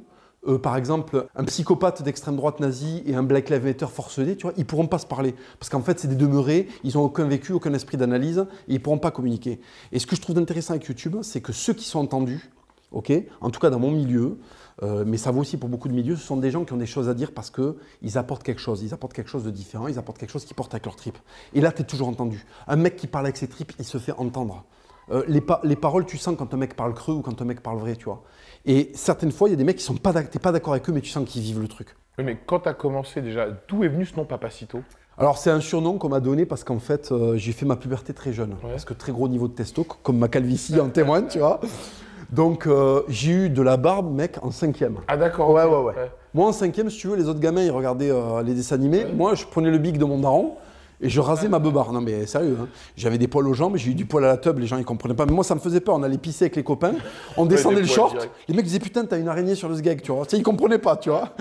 euh, par exemple, un psychopathe d'extrême droite nazi et un Black Lives Matter forcené, tu vois, ils pourront pas se parler. Parce qu'en fait, c'est des demeurés, ils n'ont aucun vécu, aucun esprit d'analyse, et ils pourront pas communiquer. Et ce que je trouve intéressant avec YouTube, c'est que ceux qui sont entendus, ok, en tout cas dans mon milieu, euh, mais ça vaut aussi pour beaucoup de milieux, ce sont des gens qui ont des choses à dire parce qu'ils apportent quelque chose, ils apportent quelque chose de différent, ils apportent quelque chose qui porte avec leur tripes. Et là, tu es toujours entendu. Un mec qui parle avec ses tripes, il se fait entendre. Euh, les, les, paroles, tu sens quand un mec parle creux ou quand un mec parle vrai, tu vois. Et certaines fois, il y a des mecs qui sont pas pas d'accord avec eux, mais tu sens qu'ils vivent le truc. Oui, mais quand tu as commencé déjà, d'où est venu ce nom Papacito alors c'est un surnom qu'on m'a donné parce qu'en fait euh, j'ai fait ma puberté très jeune, parce que très gros niveau de testo, comme ma calvitie en témoigne, tu vois. Donc euh, j'ai eu de la barbe, mec, en cinquième. Ah d'accord. Ouais, ouais, ouais, Moi en cinquième, si tu veux, les autres gamins ils regardaient euh, les dessins animés. Moi je prenais le bic de mon daron, et je rasais ma beubare. Non, mais sérieux. Hein. J'avais des poils aux jambes, j'ai eu du poil à la teub, les gens ils comprenaient pas. Mais moi, ça me faisait peur. On allait pisser avec les copains, on descendait le short. Les mecs disaient Putain, t'as une araignée sur le sgeg, tu vois. ils comprenaient pas, tu vois.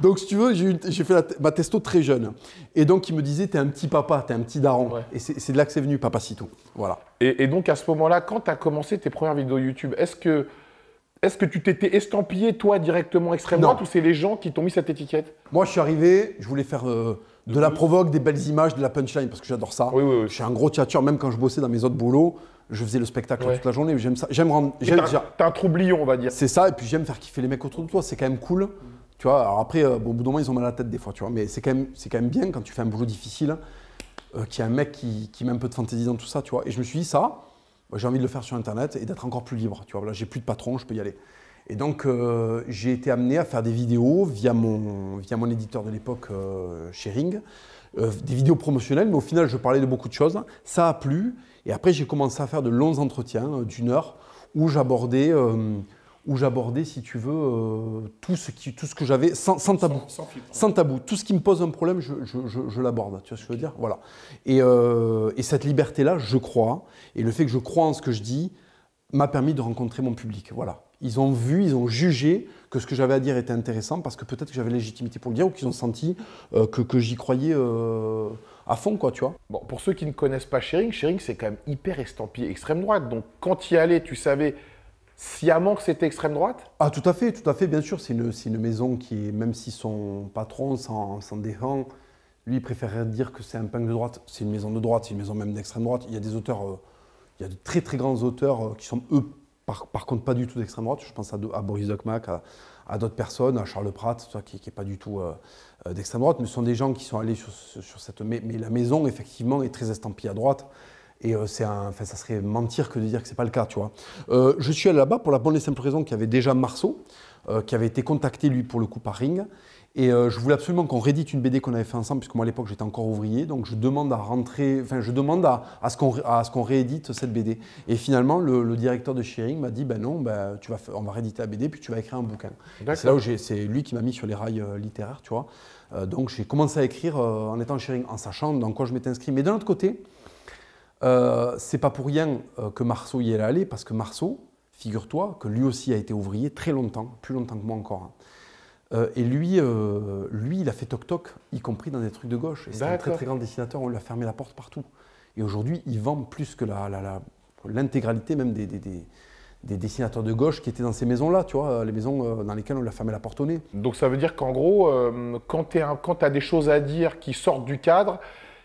Donc, si tu veux, j'ai fait ma testo très jeune. Et donc, ils me disaient T'es un petit papa, t'es un petit daron. Et c'est de là que c'est venu, Papacito, Voilà. Et, donc, à ce moment-là, quand t'as commencé tes premières vidéos YouTube, est-ce que. Est-ce que tu t'étais estampillé, toi, directement extrêmement ou c'est les gens qui t'ont mis cette étiquette Moi, je suis arrivé, je voulais faire euh, de la provoque, des belles images, de la punchline, parce que j'adore ça. Oui, Je suis un gros tchatcheur, même quand je bossais dans mes autres boulots, je faisais le spectacle toute la journée. J'aime ça. J'aime rendre. J'aime T'es un troublillon, on va dire. C'est ça, et puis j'aime faire kiffer les mecs autour de toi. C'est quand même cool. Tu vois, après, euh, au bout d'un moment, ils ont mal à la tête des fois, tu vois. Mais c'est quand, même- quand même bien quand tu fais un boulot difficile, euh, qu'il y a un mec qui, qui met un peu de fantaisie dans tout ça, tu vois. Et je me suis dit, ça, j'ai envie de le faire sur Internet et d'être encore plus libre, tu vois. Là, j'ai plus de patron, je peux y aller. Et donc, euh, j'ai été amené à faire des vidéos via mon, via mon éditeur de l'époque, Sharing, euh, euh, des vidéos promotionnelles, mais au final, je parlais de beaucoup de choses. Ça a plu, et après, j'ai commencé à faire de longs entretiens d'une heure où j'abordais, où j'abordais, si tu veux, tout, ce qui, tout ce que j'avais, sans, tabou. Sans, tabou. Tout ce qui me pose un problème, je, l'aborde. Tu vois ce que je veux dire Voilà. Et, et cette liberté-là, je crois, et le fait que je crois en ce que je dis, m'a permis de rencontrer mon public. Voilà. Ils ont vu, ils ont jugé que ce que j'avais à dire était intéressant parce que peut-être que j'avais légitimité pour le dire ou qu'ils ont senti euh, que, j'y croyais euh, à fond, quoi, tu vois. Bon, pour ceux qui ne connaissent pas Sharing, Sharing, c'est quand même hyper estampillé extrême droite. Donc, quand y allais, tu savais sciemment que c'était extrême droite Ah, tout à fait, tout à fait, bien sûr. C'est une, maison qui, même si son patron s'en défend, lui, il préférerait dire que c'est un punk de droite. C'est une maison de droite, c'est une maison même d'extrême droite. Il y a des auteurs, euh, il y a de très, très grands auteurs qui sont, eux, par, contre pas du tout d'extrême droite. Je pense à, Boris Dockmack, à, d'autres personnes, à Charles Pratt, qui n'est pas du tout euh, euh, d'extrême droite, mais ce sont des gens qui sont allés sur, cette. Mais, la maison, effectivement, est très estampillée à droite. Et euh, enfin, ça serait mentir que de dire que ce n'est pas le cas, tu vois. je suis allé là-bas pour la bonne et simple raison qu'il y avait déjà Marceau, qui avait été contacté, lui, pour le coup, par Ring, et euh, je voulais absolument qu'on réédite une BD qu'on avait fait ensemble, puisque moi à l'époque j'étais encore ouvrier, donc je demande à rentrer, enfin je demande à, ce qu'on réédite cette BD. Et finalement le, directeur de Shearing m'a dit ben non, ben, tu vas, on va rééditer la BD puis tu vas écrire un bouquin. C'est là où c'est lui qui m'a mis sur les rails euh, littéraires, tu vois. Euh, donc j'ai commencé à écrire en étant Shearing, en sachant dans quoi je m'étais inscrit. Mais d'un autre côté, c'est pas pour rien que Marceau y est allé, parce que Marceau, figure-toi, que lui aussi a été ouvrier très longtemps, plus longtemps que moi encore. Hein. Euh, et lui, euh, lui, il a fait toc-toc, y compris dans des trucs de gauche. c'est un très très grand dessinateur, on lui a fermé la porte partout. Et aujourd'hui, il vend plus que l'intégralité la, même des, des, dessinateurs de gauche qui étaient dans ces maisons-là, tu vois, les maisons euh, dans lesquelles on lui a fermé la porte au nez. Donc ça veut dire qu'en gros, quand tu as des choses à dire qui sortent du cadre,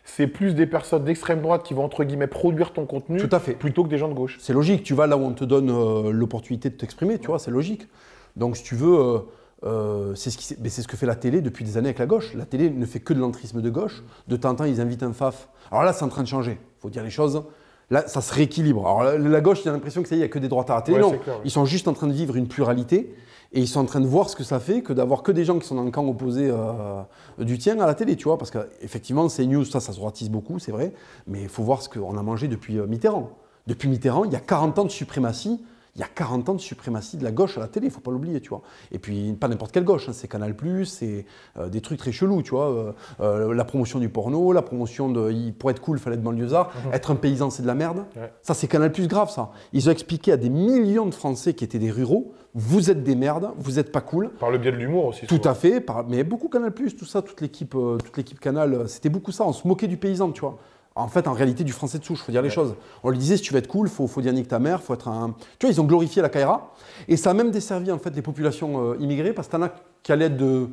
c'est plus des personnes d'extrême droite qui vont entre guillemets produire ton contenu plutôt que des gens de gauche. C'est logique, tu vas là où on te donne l'opportunité de t'exprimer, tu vois, c'est logique. Donc si tu veux euh, c'est ce, que fait la télé depuis des années avec la gauche. La télé ne fait que de l'entrisme de gauche. De temps en temps, ils invitent un faf. Alors là, c'est en train de changer. Il faut dire les choses. Là, ça se rééquilibre. Alors la, gauche, il a l'impression que ça n'y a que des droites à la télé. non, ils sont juste en train de vivre une pluralité. Et ils sont en train de voir ce que ça fait que d'avoir que des gens qui sont dans le camp opposé euh, du tien à la télé, tu vois. Parce qu'effectivement, ces news, ça, ça se droitise beaucoup, c'est vrai. Mais il faut voir ce qu'on a mangé depuis euh, Mitterrand. Depuis Mitterrand, il y a 40 ans de suprématie il y a 40 ans de suprématie de la gauche à la télé, il faut pas l'oublier, tu vois. Et puis, pas n'importe quelle gauche, hein, c'est Canal+, c'est euh, des trucs très chelous, tu vois. Euh, euh, la promotion du porno, la promotion de... pour être cool, il fallait être banlieusard. Mhm. Être un paysan, c'est de la merde. Ça, c'est Canal+, grave, ça. Ils ont expliqué à des millions de Français qui étaient des ruraux, vous êtes des merdes, vous n'êtes pas cool. Par le biais de l'humour aussi. Tout à fait, mais beaucoup Canal+, tout ça, toute l'équipe toute l'équipe Canal, c'était beaucoup ça, on se moquait du paysan, tu vois en fait, en réalité, du français de souche, il faut dire les choses. On lui disait, si tu veux être cool, faut, faut dire nique ta mère, faut être un. Tu vois, ils ont glorifié la Kaira, et ça a même desservi en fait les populations euh, immigrées, parce que t'en as qui allaient être de,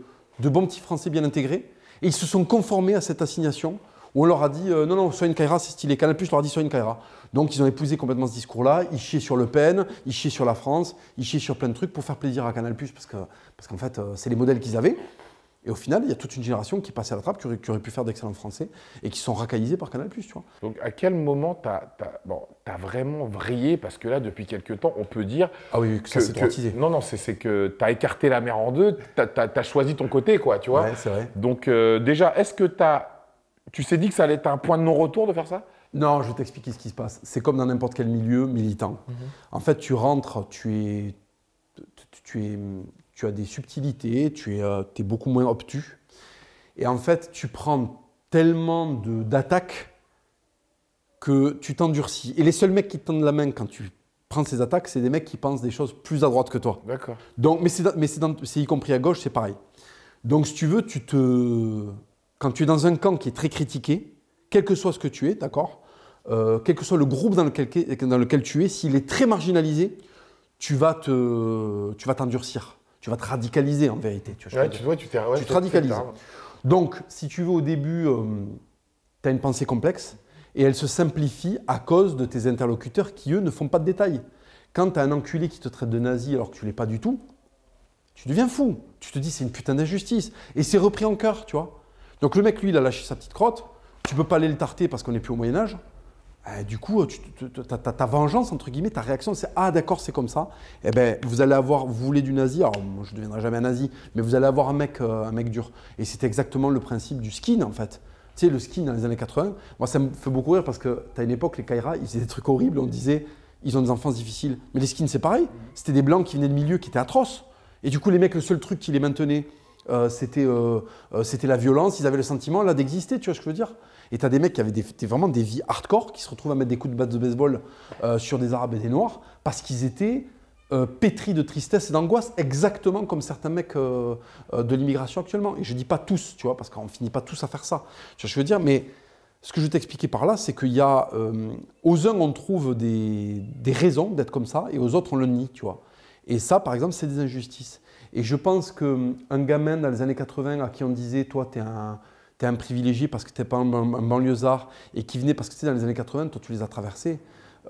bons petits Français bien intégrés, et ils se sont conformés à cette assignation où on leur a dit euh, non, non, sois une Kaira, c'est stylé. Canal Plus leur a dit sois une Kaira. Donc ils ont épousé complètement ce discours-là, ils chiaient sur Le Pen, ils chiaient sur la France, ils chiaient sur plein de trucs pour faire plaisir à Canal Plus, parce qu'en parce qu'en fait, euh, c'est les modèles qu'ils avaient. Et au final, il y a toute une génération qui est passée à la trappe, qui aurait, pu faire d'excellents français et qui sont racalisés par Canal. Tu vois. Donc, à quel moment tu as, vraiment vrillé Parce que là, depuis quelques temps, on peut dire. Ah oui, que, ça s'est traumatisé. Non, non, c'est que tu as écarté la mer en deux, tu as, choisi ton côté, quoi, tu vois. Ouais, c'est vrai. Donc, euh, déjà, est-ce que as, tu t'es dit que ça allait être un point de non-retour de faire ça non, je vais t'expliquer ce qui se passe. C'est comme dans n'importe quel milieu militant. Mm-hmm. En fait, tu rentres, tu es, tu es tu as des subtilités, tu es, euh, beaucoup moins obtus. Et en fait, tu prends tellement d'attaques que tu t'endurcis. Et les seuls mecs qui te tendent la main quand tu prends ces attaques, c'est des mecs qui pensent des choses plus à droite que toi. D'accord. Donc, mais c'est y compris à gauche, c'est pareil. Donc, si tu veux, tu te, quand tu es dans un camp qui est très critiqué, quel que soit ce que tu es, d'accord, euh, quel que soit le groupe dans lequel, dans lequel tu es, s'il est très marginalisé, tu vas te, tu vas t'endurcir tu vas te radicaliser en vérité. Tu, vois, tu, te radicalises. Donc, si tu veux, au début, euh, tu as une pensée complexe et elle se simplifie à cause de tes interlocuteurs qui, eux, ne font pas de détails. Quand tu as un enculé qui te traite de nazi alors que tu l'es pas du tout, tu deviens fou. Tu te dis, c'est une putain d'injustice. Et c'est repris en cœur, tu vois. Donc, le mec, lui, il a lâché sa petite crotte. Tu peux pas aller le tarter parce qu'on n'est plus au Moyen-Âge. Euh, du coup, ta, vengeance, entre guillemets, ta réaction, c'est Ah, d'accord, c'est comme ça. Eh ben, vous allez avoir, vous voulez du nazi, alors moi, je ne deviendrai jamais un nazi, mais vous allez avoir un mec, euh, un mec dur. Et c'était exactement le principe du skin, en fait. Tu sais, le skin dans les années 80, moi, ça me fait beaucoup rire parce que tu une époque, les Kaira, ils faisaient des trucs horribles, on disait Ils ont des enfances difficiles. Mais les skins, c'est pareil. C'était des blancs qui venaient de milieu, qui étaient atroces. Et du coup, les mecs, le seul truc qui les maintenait, euh, c'était la violence, ils avaient le sentiment, là, d'exister, tu vois ce que je veux dire et tu as des mecs qui avaient vraiment des vies hardcore, qui se retrouvent à mettre des coups de batte de baseball euh, sur des Arabes et des Noirs, parce qu'ils étaient euh, pétris de tristesse et d'angoisse, exactement comme certains mecs euh, de l'immigration actuellement. Et je dis pas tous, tu vois, parce qu'on ne finit pas tous à faire ça. Tu vois, je veux dire, mais ce que je vais t'expliquer par là, c'est qu'il y a, aux uns, on trouve des, des raisons d'être comme ça, et aux autres, on le nie, tu vois. Et ça, par exemple, c'est des injustices. Et je pense qu'un gamin dans les années 80 à qui on disait, toi, t'es un tu un privilégié parce que t'es pas un, banlieusard et qui venait parce que tu dans les années 80, toi, tu les as traversés.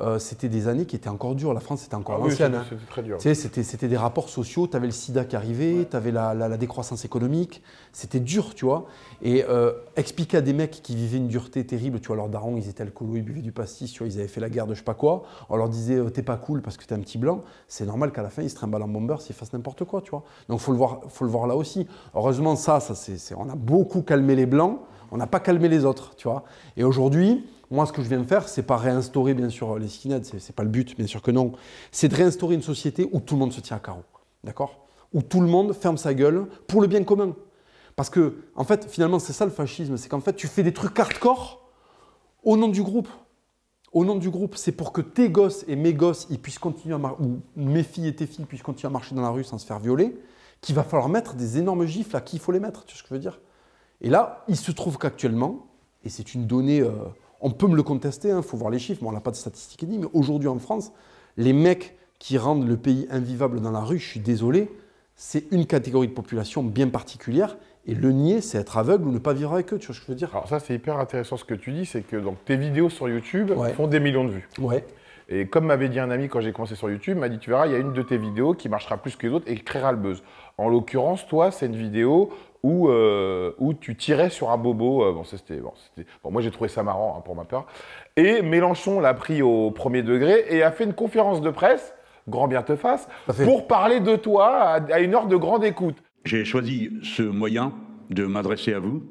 Euh, c'était des années qui étaient encore dures. La France, était encore ancienne ah l'ancienne. Hein. c'était très dur. Tu sais, c'était, des rapports sociaux. Tu avais le sida qui arrivait, tu avais la, décroissance économique. C'était dur, tu vois. Et euh, expliquer à des mecs qui vivaient une dureté terrible, tu vois, leurs darons, ils étaient alcoolos, ils buvaient du pastis, tu vois, ils avaient fait la guerre de je sais pas quoi. On leur disait, euh, t'es pas cool parce que t'es un petit blanc. C'est normal qu'à la fin, ils se trimballent en bomber, s'ils fassent n'importe quoi, tu vois. Donc, faut voir, faut le voir là aussi. Heureusement, ça, ça c'est on a beaucoup calmé les blancs, on n'a pas calmé les autres, tu vois. Et aujourd'hui, moi, ce que je viens de faire, c'est pas réinstaurer, bien sûr, les skinheads, n'est pas le but, bien sûr que non. C'est de réinstaurer une société où tout le monde se tient à carreau, d'accord Où tout le monde ferme sa gueule pour le bien commun. Parce que, en fait, finalement, c'est ça le fascisme, c'est qu'en fait, tu fais des trucs hardcore au nom du groupe. Au nom du groupe, c'est pour que tes gosses et mes gosses, ils puissent continuer à ou mes filles et tes filles puissent continuer à marcher dans la rue sans se faire violer, qu'il va falloir mettre des énormes gifles à qui il faut les mettre, tu vois ce que je veux dire Et là, il se trouve qu'actuellement, et c'est une donnée... Euh, on peut me le contester, il hein, faut voir les chiffres, mais on n'a pas de statistiques ni, mais aujourd'hui en France, les mecs qui rendent le pays invivable dans la rue, je suis désolé, c'est une catégorie de population bien particulière. Et le nier, c'est être aveugle ou ne pas vivre avec eux, tu vois ce que je veux dire Alors ça, c'est hyper intéressant ce que tu dis, c'est que tes vidéos sur YouTube font des millions de vues. Ouais. Et comme m'avait dit un ami quand j'ai commencé sur YouTube, m'a dit tu verras, il y a une de tes vidéos qui marchera plus que les autres et qui créera le buzz. En l'occurrence, toi, c'est une vidéo euh, où, tu tirais sur un bobo. Euh, bon, c'était, bon, moi j'ai trouvé ça marrant hein, pour ma part. Et Mélenchon l'a pris au premier degré et a fait une conférence de presse, grand bien te fasse, pour parler de toi à, une heure de grande écoute. J'ai choisi ce moyen de m'adresser à vous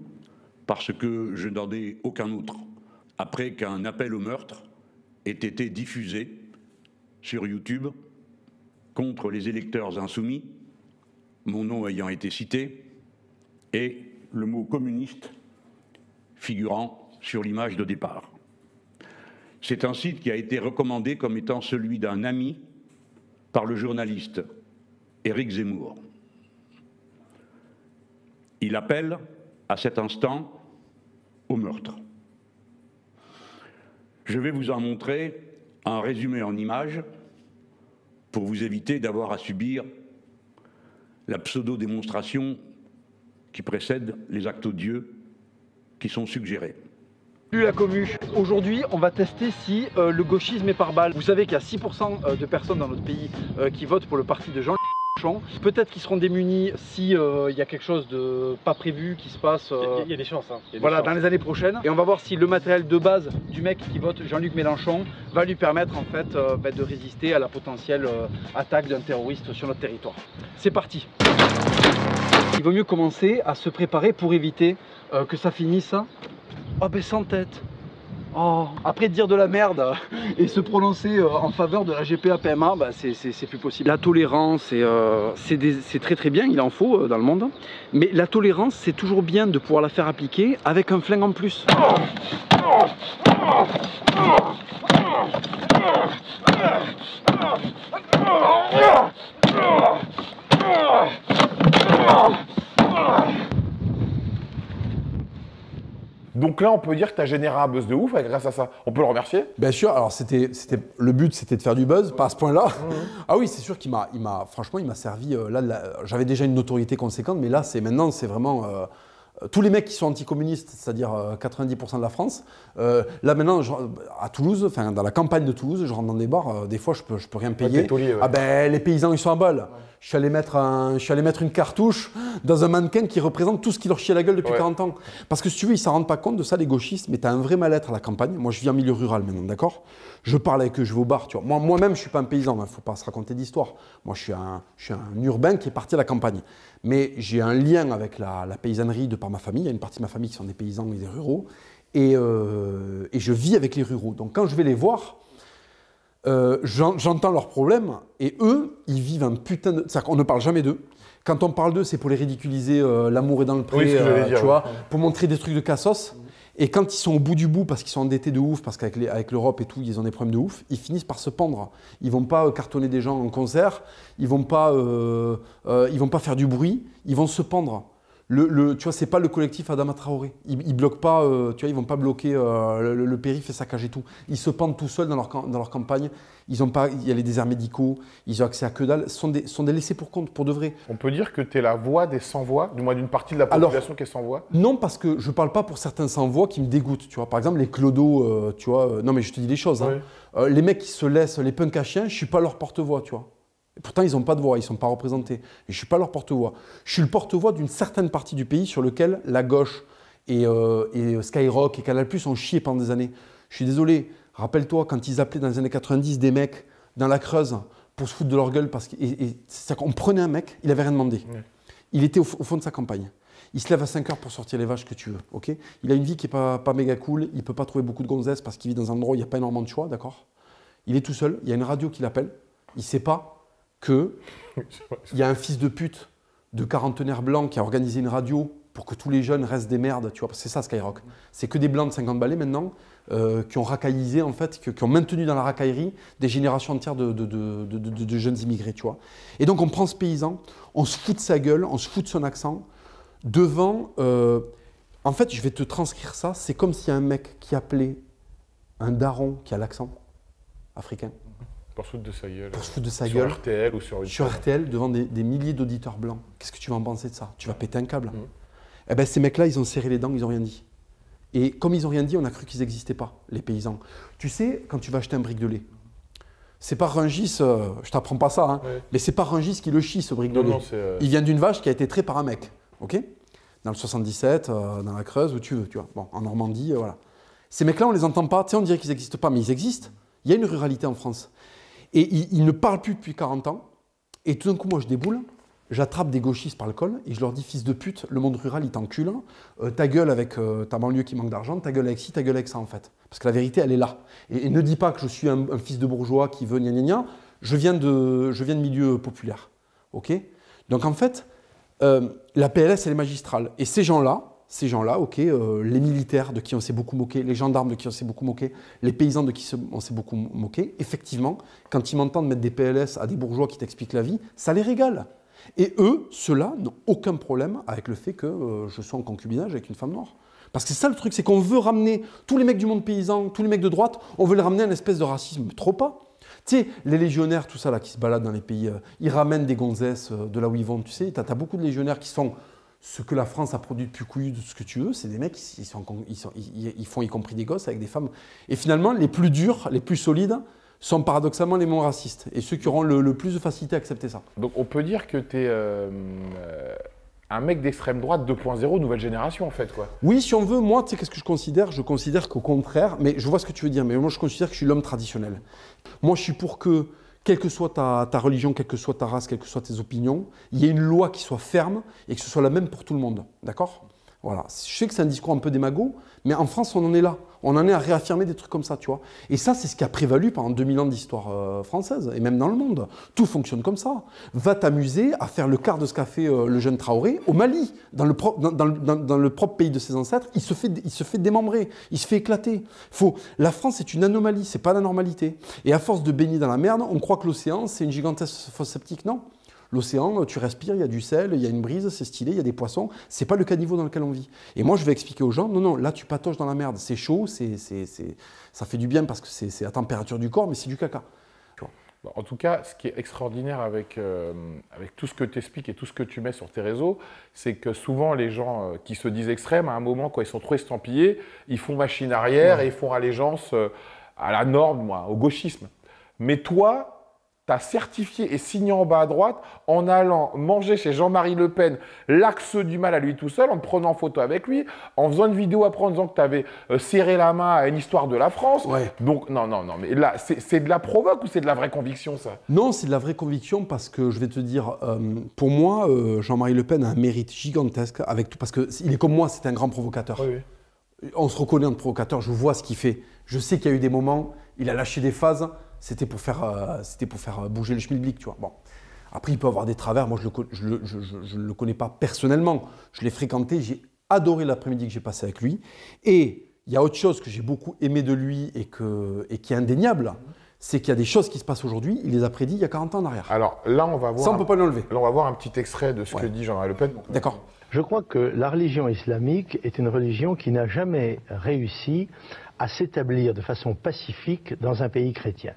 parce que je n'en ai aucun autre. Après qu'un appel au meurtre ait été diffusé sur YouTube contre les électeurs insoumis, mon nom ayant été cité, et le mot communiste figurant sur l'image de départ. C'est un site qui a été recommandé comme étant celui d'un ami par le journaliste Éric Zemmour. Il appelle à cet instant au meurtre. Je vais vous en montrer un résumé en images pour vous éviter d'avoir à subir la pseudo-démonstration qui précèdent les actes odieux qui sont suggérés. La commu. Aujourd'hui, on va tester si euh, le gauchisme est par balle. Vous savez qu'il y a 6% euh, de personnes dans notre pays euh, qui votent pour le parti de Jean. luc Mélenchon. Peut-être qu'ils seront démunis si il y a quelque chose de pas prévu qui se passe. Il y, a des chances. Hein. voilà, dans les années prochaines. Et on va voir si le matériel de base du mec qui vote Jean-Luc Mélenchon va lui permettre en fait ben, de résister à la potentielle attaque d'un terroriste sur notre territoire. C'est parti il vaut mieux commencer à se préparer pour éviter euh, que ça finisse hein. oh, ben, sans tête. Oh, après dire de la merde et se prononcer euh, en faveur de la GPA PMA, bah, c'est plus possible. La tolérance, euh, c'est très très bien, il en faut dans le monde. Mais la tolérance, c'est toujours bien de pouvoir la faire appliquer avec un flingue en plus. Donc là, on peut dire que tu as généré un buzz de ouf grâce à ça. On peut le remercier Bien sûr. Alors, c'était, c'était, le but, c'était de faire du buzz, pas à ce point-là. Ah oui, c'est sûr qu'il m'a, m'a franchement, il m'a servi. Euh, là, j'avais déjà une notoriété conséquente, mais là, c'est maintenant, c'est vraiment. Euh, tous les mecs qui sont anticommunistes, c'est-à-dire 90% euh, de la France, euh, là maintenant, à Toulouse, dans la campagne de Toulouse, je rentre dans des bars, euh, des fois je peux, peux rien payer. Ah ben les paysans ils sont à bol. Je, suis allé mettre une cartouche dans un mannequin qui représente tout ce qui leur chie la gueule depuis 40 ans. Parce que si tu veux, ils s'en rendent pas compte de ça, les gauchistes, mais tu as un vrai mal-être à la campagne. Moi je vis en milieu rural maintenant, d'accord Je parle avec eux, je vais au bar, Moi, moi-même je suis pas un paysan, il hein, ne faut pas se raconter d'histoire. Moi je suis un urbain qui est parti à la campagne mais j'ai un lien avec la, paysannerie de par ma famille. Il y a une partie de ma famille qui sont des paysans et des ruraux. Et, euh, je vis avec les ruraux. Donc quand je vais les voir, euh, j'entends leurs problèmes et eux, ils vivent un putain de. cest qu'on ne parle jamais d'eux. Quand on parle d'eux, c'est pour les ridiculiser, euh, l'amour est dans le pré, tu vois, pour montrer des trucs de cassos. Et quand ils sont au bout du bout, parce qu'ils sont endettés de ouf, parce qu'avec l'Europe et tout, ils ont des problèmes de ouf, ils finissent par se pendre. Ils vont pas euh, cartonner des gens en concert, ils vont pas, euh, euh, ils vont pas faire du bruit, ils vont se pendre le, tu vois, c'est pas le collectif Adama Traoré. Ils, bloquent pas, euh, tu vois, ils vont pas bloquer euh, le, périph' et saccager tout. Ils se pendent tout seuls dans leur, dans leur campagne. Ils ont pas, il y a les déserts médicaux, ils ont accès à que dalle. Ce sont des, sont des laissés pour compte, pour de vrai. On peut dire que tu es la voix des sans-voix, du moins d'une partie de la population qui est sans-voix Non, parce que je parle pas pour certains sans-voix qui me dégoûtent, tu vois. Par exemple, les clodos, euh, tu vois, non mais je te dis des choses. Hein. les mecs qui se laissent, les punks à chiens, je suis pas leur porte-voix, tu vois. Pourtant, ils n'ont pas de voix, ils ne sont pas représentés. Je ne suis pas leur porte-voix. Je suis le porte-voix d'une certaine partie du pays sur lequel la gauche et, euh, euh, Skyrock et Canal Plus ont chié pendant des années. Je suis désolé. Rappelle-toi quand ils appelaient dans les années 90 des mecs dans la Creuse pour se foutre de leur gueule parce qu'on prenait un mec, il avait rien demandé. Il était au, fond de sa campagne. Il se lève à 5 heures pour sortir les vaches que tu veux, ok Il a une vie qui n'est pas, méga cool, il peut pas trouver beaucoup de gonzesses parce qu'il vit dans un endroit où il n'y a pas énormément de choix, d'accord Il est tout seul, il y a une radio qui l'appelle, il sait pas, il y a un fils de pute de quarantenaire blanc qui a organisé une radio pour que tous les jeunes restent des merdes, tu vois, c'est ça Skyrock. C'est que des blancs de 50 balais maintenant euh, qui ont racaillisé, en fait, qui, ont maintenu dans la racaillerie des générations entières de, jeunes immigrés, tu vois. Et donc on prend ce paysan, on se fout de sa gueule, on se fout de son accent, devant... Euh, en fait, je vais te transcrire ça, c'est comme s'il y a un mec qui appelait un daron qui a l'accent africain. Pour se foutre de sa gueule. Pour se foutre de sa sur RTL ou sur, sur RTL devant des, milliers d'auditeurs blancs. Qu'est-ce que tu vas en penser de ça Tu vas péter un câble. Mmh. Eh ben, ces mecs-là, ils ont serré les dents, ils n'ont rien dit. Et comme ils n'ont rien dit, on a cru qu'ils n'existaient pas, les paysans. Tu sais, quand tu vas acheter un brique de lait, c'est pas Rungis, je euh, je t'apprends pas ça, hein, mais c'est pas Rungis qui le chie, ce brique de lait. Euh, Il vient d'une vache qui a été traitée par un mec, ok Dans le 77, euh, dans la Creuse, où tu veux, tu vois. Bon, en Normandie, voilà. Ces mecs-là, on les entend pas, on dirait qu'ils n'existent pas, mais ils existent. Il y a une ruralité en France. Et il, ne parle plus depuis 40 ans. Et tout d'un coup, moi, je déboule. J'attrape des gauchistes par le col et je leur dis fils de pute, le monde rural il t'encule, euh, ta gueule avec euh, ta banlieue qui manque d'argent, ta gueule avec ci, ta gueule avec ça en fait. Parce que la vérité elle est là. Et, ne dis pas que je suis un, fils de bourgeois qui veut gna gna gna, je viens de, je viens de milieu populaire. ok Donc en fait, euh, la PLS elle est magistrale. Et ces gens-là, ces gens-là, ok, euh, les militaires de qui on s'est beaucoup moqué, les gendarmes de qui on s'est beaucoup moqué, les paysans de qui on s'est beaucoup moqué, effectivement, quand ils m'entendent mettre des PLS à des bourgeois qui t'expliquent la vie, ça les régale. Et eux, ceux-là, n'ont aucun problème avec le fait que euh, je sois en concubinage avec une femme noire. Parce que c'est ça le truc, c'est qu'on veut ramener tous les mecs du monde paysan, tous les mecs de droite, on veut les ramener à une espèce de racisme. Trop pas. Tu sais, les légionnaires, tout ça, là, qui se baladent dans les pays, euh, ils ramènent des gonzesses de là où ils vont, tu sais. T'as beaucoup de légionnaires qui sont ce que la France a produit plus couillu de ce que tu veux, c'est des mecs, ils, sont, ils, font y compris des gosses avec des femmes. Et finalement, les plus durs, les plus solides, sont paradoxalement les moins racistes et ceux qui auront le, plus de facilité à accepter ça. Donc on peut dire que tu es euh, euh, un mec d'extrême droite 2.0, nouvelle génération en fait quoi. Oui, si on veut, moi, tu sais qu'est-ce que je considère Je considère qu'au contraire, mais je vois ce que tu veux dire, mais moi je considère que je suis l'homme traditionnel. Moi je suis pour que quelle que soit ta, religion, quelle que soit ta race, quelles que soient tes opinions, il y a une loi qui soit ferme et que ce soit la même pour tout le monde. D'accord voilà. Je sais que c'est un discours un peu démago, mais en France, on en est là. On en est à réaffirmer des trucs comme ça, tu vois. Et ça, c'est ce qui a prévalu pendant 2000 ans d'histoire euh, française, et même dans le monde. Tout fonctionne comme ça. Va t'amuser à faire le quart de ce qu'a fait euh, le jeune Traoré au Mali, dans le, propre pays de ses ancêtres. Il se, fait, démembrer, il se fait éclater. Faut... La France est une anomalie, c'est pas la normalité. Et à force de baigner dans la merde, on croit que l'océan, c'est une gigantesque fosse septique. Non. L'océan, tu respires, il y a du sel, il y a une brise, c'est stylé, il y a des poissons. C'est pas le cas niveau dans lequel on vit. Et moi, je vais expliquer aux gens, non, non, là, tu patoches dans la merde. C'est chaud, c'est, ça fait du bien parce que c'est la température du corps, mais c'est du caca. En tout cas, ce qui est extraordinaire avec, euh, avec tout ce que tu expliques et tout ce que tu mets sur tes réseaux, c'est que souvent les gens euh, qui se disent extrêmes, à un moment, quand ils sont trop estampillés, ils font machine arrière et ils font allégeance euh, à la norme, au gauchisme. Mais toi, certifié et signé en bas à droite en allant manger chez Jean-Marie Le Pen l'axe du mal à lui tout seul, en prenant photo avec lui, en faisant une vidéo après en disant que tu avais euh, serré la main à une histoire de la France. Ouais. Donc, non, non, non, mais là, c'est de la provoque ou c'est de la vraie conviction, ça Non, c'est de la vraie conviction parce que je vais te dire, euh, pour moi, euh, Jean-Marie Le Pen a un mérite gigantesque avec tout, parce qu'il est comme moi, c'est un grand provocateur. On se reconnaît en provocateur, je vois ce qu'il fait. Je sais qu'il y a eu des moments, il a lâché des phases c'était pour, faire, euh, euh, bouger le schmilblick, tu vois. Bon. Après, il peut avoir des travers. Moi, je ne le, connais pas personnellement. Je l'ai fréquenté. J'ai adoré l'après-midi que j'ai passé avec lui. Et il y a autre chose que j'ai beaucoup aimé de lui et, qui est indéniable. C'est qu'il y a des choses qui se passent aujourd'hui, il les a prédits il y a 40 ans en arrière. Alors là, on va voir. on un, peut pas on va voir un petit extrait de ce que dit Jean-Marie Le Pen. D'accord. Je crois que la religion islamique est une religion qui n'a jamais réussi à s'établir de façon pacifique dans un pays chrétien.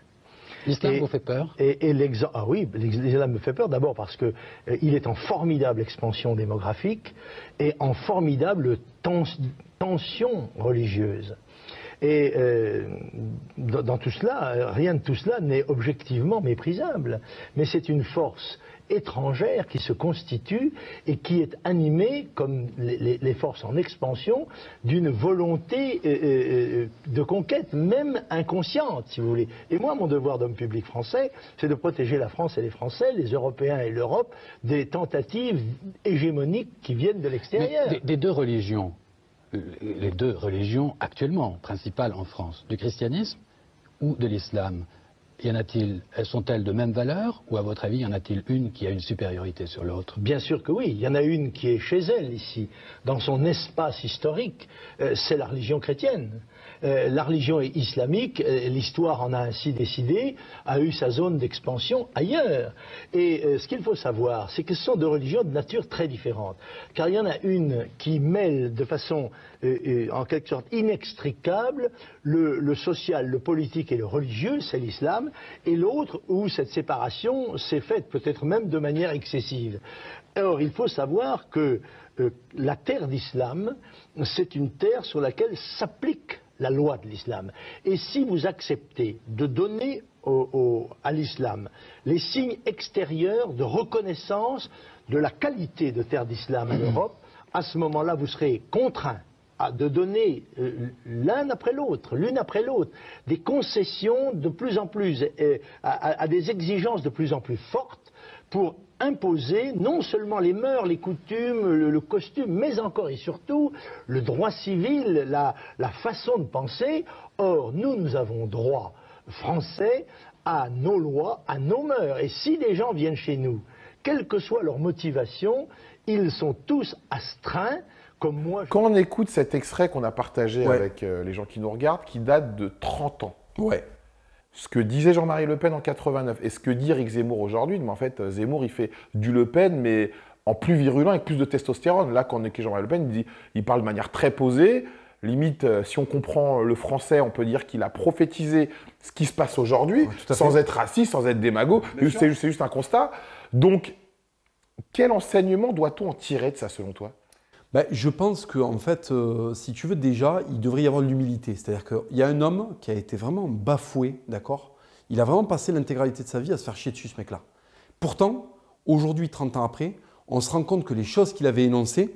L'islam vous fait peur et, Ah oui, l'islam me fait peur d'abord parce qu'il euh, est en formidable expansion démographique et en formidable tension religieuse. Et euh, dans, tout cela, rien de tout cela n'est objectivement méprisable. Mais c'est une force étrangère qui se constitue et qui est animée, comme les, forces en expansion, d'une volonté euh, euh, de conquête, même inconsciente, si vous voulez. Et moi, mon devoir d'homme public français, c'est de protéger la France et les Français, les Européens et l'Europe, des tentatives hégémoniques qui viennent de l'extérieur. des, deux religions, les deux religions actuellement principales en France, du christianisme ou de l'islam y en a-t-il Elles Sont-elles de même valeur Ou à votre avis, y en a-t-il une qui a une supériorité sur l'autre Bien sûr que oui. Il y en a une qui est chez elle ici, dans son espace historique. Euh, c'est la religion chrétienne. Euh, la religion est islamique, euh, l'histoire en a ainsi décidé, a eu sa zone d'expansion ailleurs. Et euh, ce qu'il faut savoir, c'est que ce sont deux religions de nature très différente. Car il y en a une qui mêle de façon en quelque sorte inextricable le, social, le politique et le religieux, c'est l'islam, et l'autre où cette séparation s'est faite peut-être même de manière excessive. Or, il faut savoir que la terre d'islam, c'est une terre sur laquelle s'applique la loi de l'islam. Et si vous acceptez de donner à l'islam les signes extérieurs de reconnaissance de la qualité de terre d'islam en Europe, à ce moment-là, vous serez contraint de donner euh, l'un après l'autre, l'une après l'autre, des concessions de plus en plus, euh, à des exigences de plus en plus fortes pour imposer non seulement les mœurs, les coutumes, le, costume, mais encore et surtout le droit civil, la, façon de penser. Or, nous, nous avons droit français à nos lois, à nos mœurs. Et si des gens viennent chez nous, quelle que soit leur motivation, ils sont tous astreints. Comme moi, Quand on écoute cet extrait qu'on a partagé avec euh, les gens qui nous regardent, qui date de 30 ans, ouais ce que disait Jean-Marie Le Pen en 89 et ce que dit Eric Zemmour aujourd'hui, mais en fait, euh, Zemmour, il fait du Le Pen, mais en plus virulent, avec plus de testostérone. Là, quand on est Jean-Marie Le Pen, il, parle de manière très posée. Limite, euh, si on comprend le français, on peut dire qu'il a prophétisé ce qui se passe aujourd'hui, sans être raciste, sans être démago. C'est juste un constat. Donc, quel enseignement doit-on en tirer de ça, selon toi bah, je pense que, en fait, euh, si tu veux, déjà, il devrait y avoir de l'humilité. C'est-à-dire qu'il y a un homme qui a été vraiment bafoué, d'accord Il a vraiment passé l'intégralité de sa vie à se faire chier dessus, ce mec-là. Pourtant, aujourd'hui, 30 ans après, on se rend compte que les choses qu'il avait énoncées,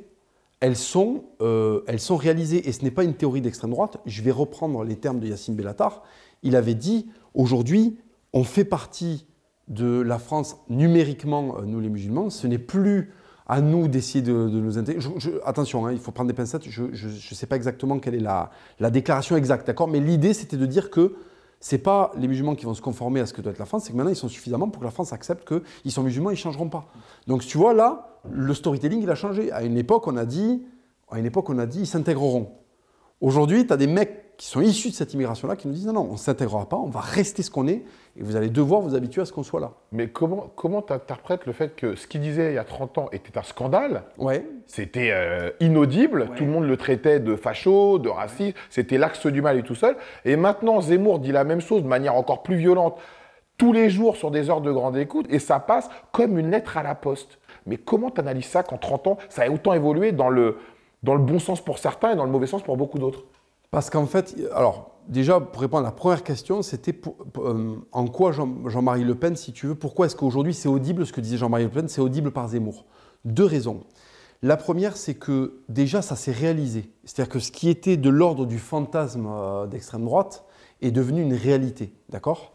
elles sont, euh, elles sont réalisées. Et ce n'est pas une théorie d'extrême droite. Je vais reprendre les termes de Yacine Bellatar. Il avait dit aujourd'hui, on fait partie de la France numériquement, euh, nous les musulmans. Ce n'est plus à nous d'essayer de, nous intégrer. attention, hein, il faut prendre des pincettes. Je ne sais pas exactement quelle est la, déclaration exacte, d'accord Mais l'idée, c'était de dire que ce n'est pas les musulmans qui vont se conformer à ce que doit être la France, c'est que maintenant ils sont suffisamment pour que la France accepte qu'ils sont musulmans, ils changeront pas. Donc tu vois là, le storytelling il a changé. À une époque, on a dit, à une époque, on a dit, ils s'intégreront. Aujourd'hui, tu as des mecs qui sont issus de cette immigration-là qui nous disent non, non, on ne s'intégrera pas, on va rester ce qu'on est et vous allez devoir vous habituer à ce qu'on soit là. Mais comment comment interprètes le fait que ce qu'il disait il y a 30 ans était un scandale Ouais. C'était euh, inaudible, tout le monde le traitait de facho, de raciste, c'était l'axe du mal et tout seul. Et maintenant, Zemmour dit la même chose de manière encore plus violente, tous les jours sur des heures de grande écoute, et ça passe comme une lettre à la poste. Mais comment tu analyses ça qu'en 30 ans, ça a autant évolué dans le, dans le bon sens pour certains et dans le mauvais sens pour beaucoup d'autres Parce qu'en fait, alors déjà, pour répondre à la première question, c'était euh, en quoi Jean-Marie Le Pen, si tu veux, pourquoi est-ce qu'aujourd'hui c'est audible ce que disait Jean-Marie Le Pen, c'est audible par Zemmour Deux raisons. La première, c'est que déjà ça s'est réalisé. C'est-à-dire que ce qui était de l'ordre du fantasme euh, d'extrême droite est devenu une réalité, d'accord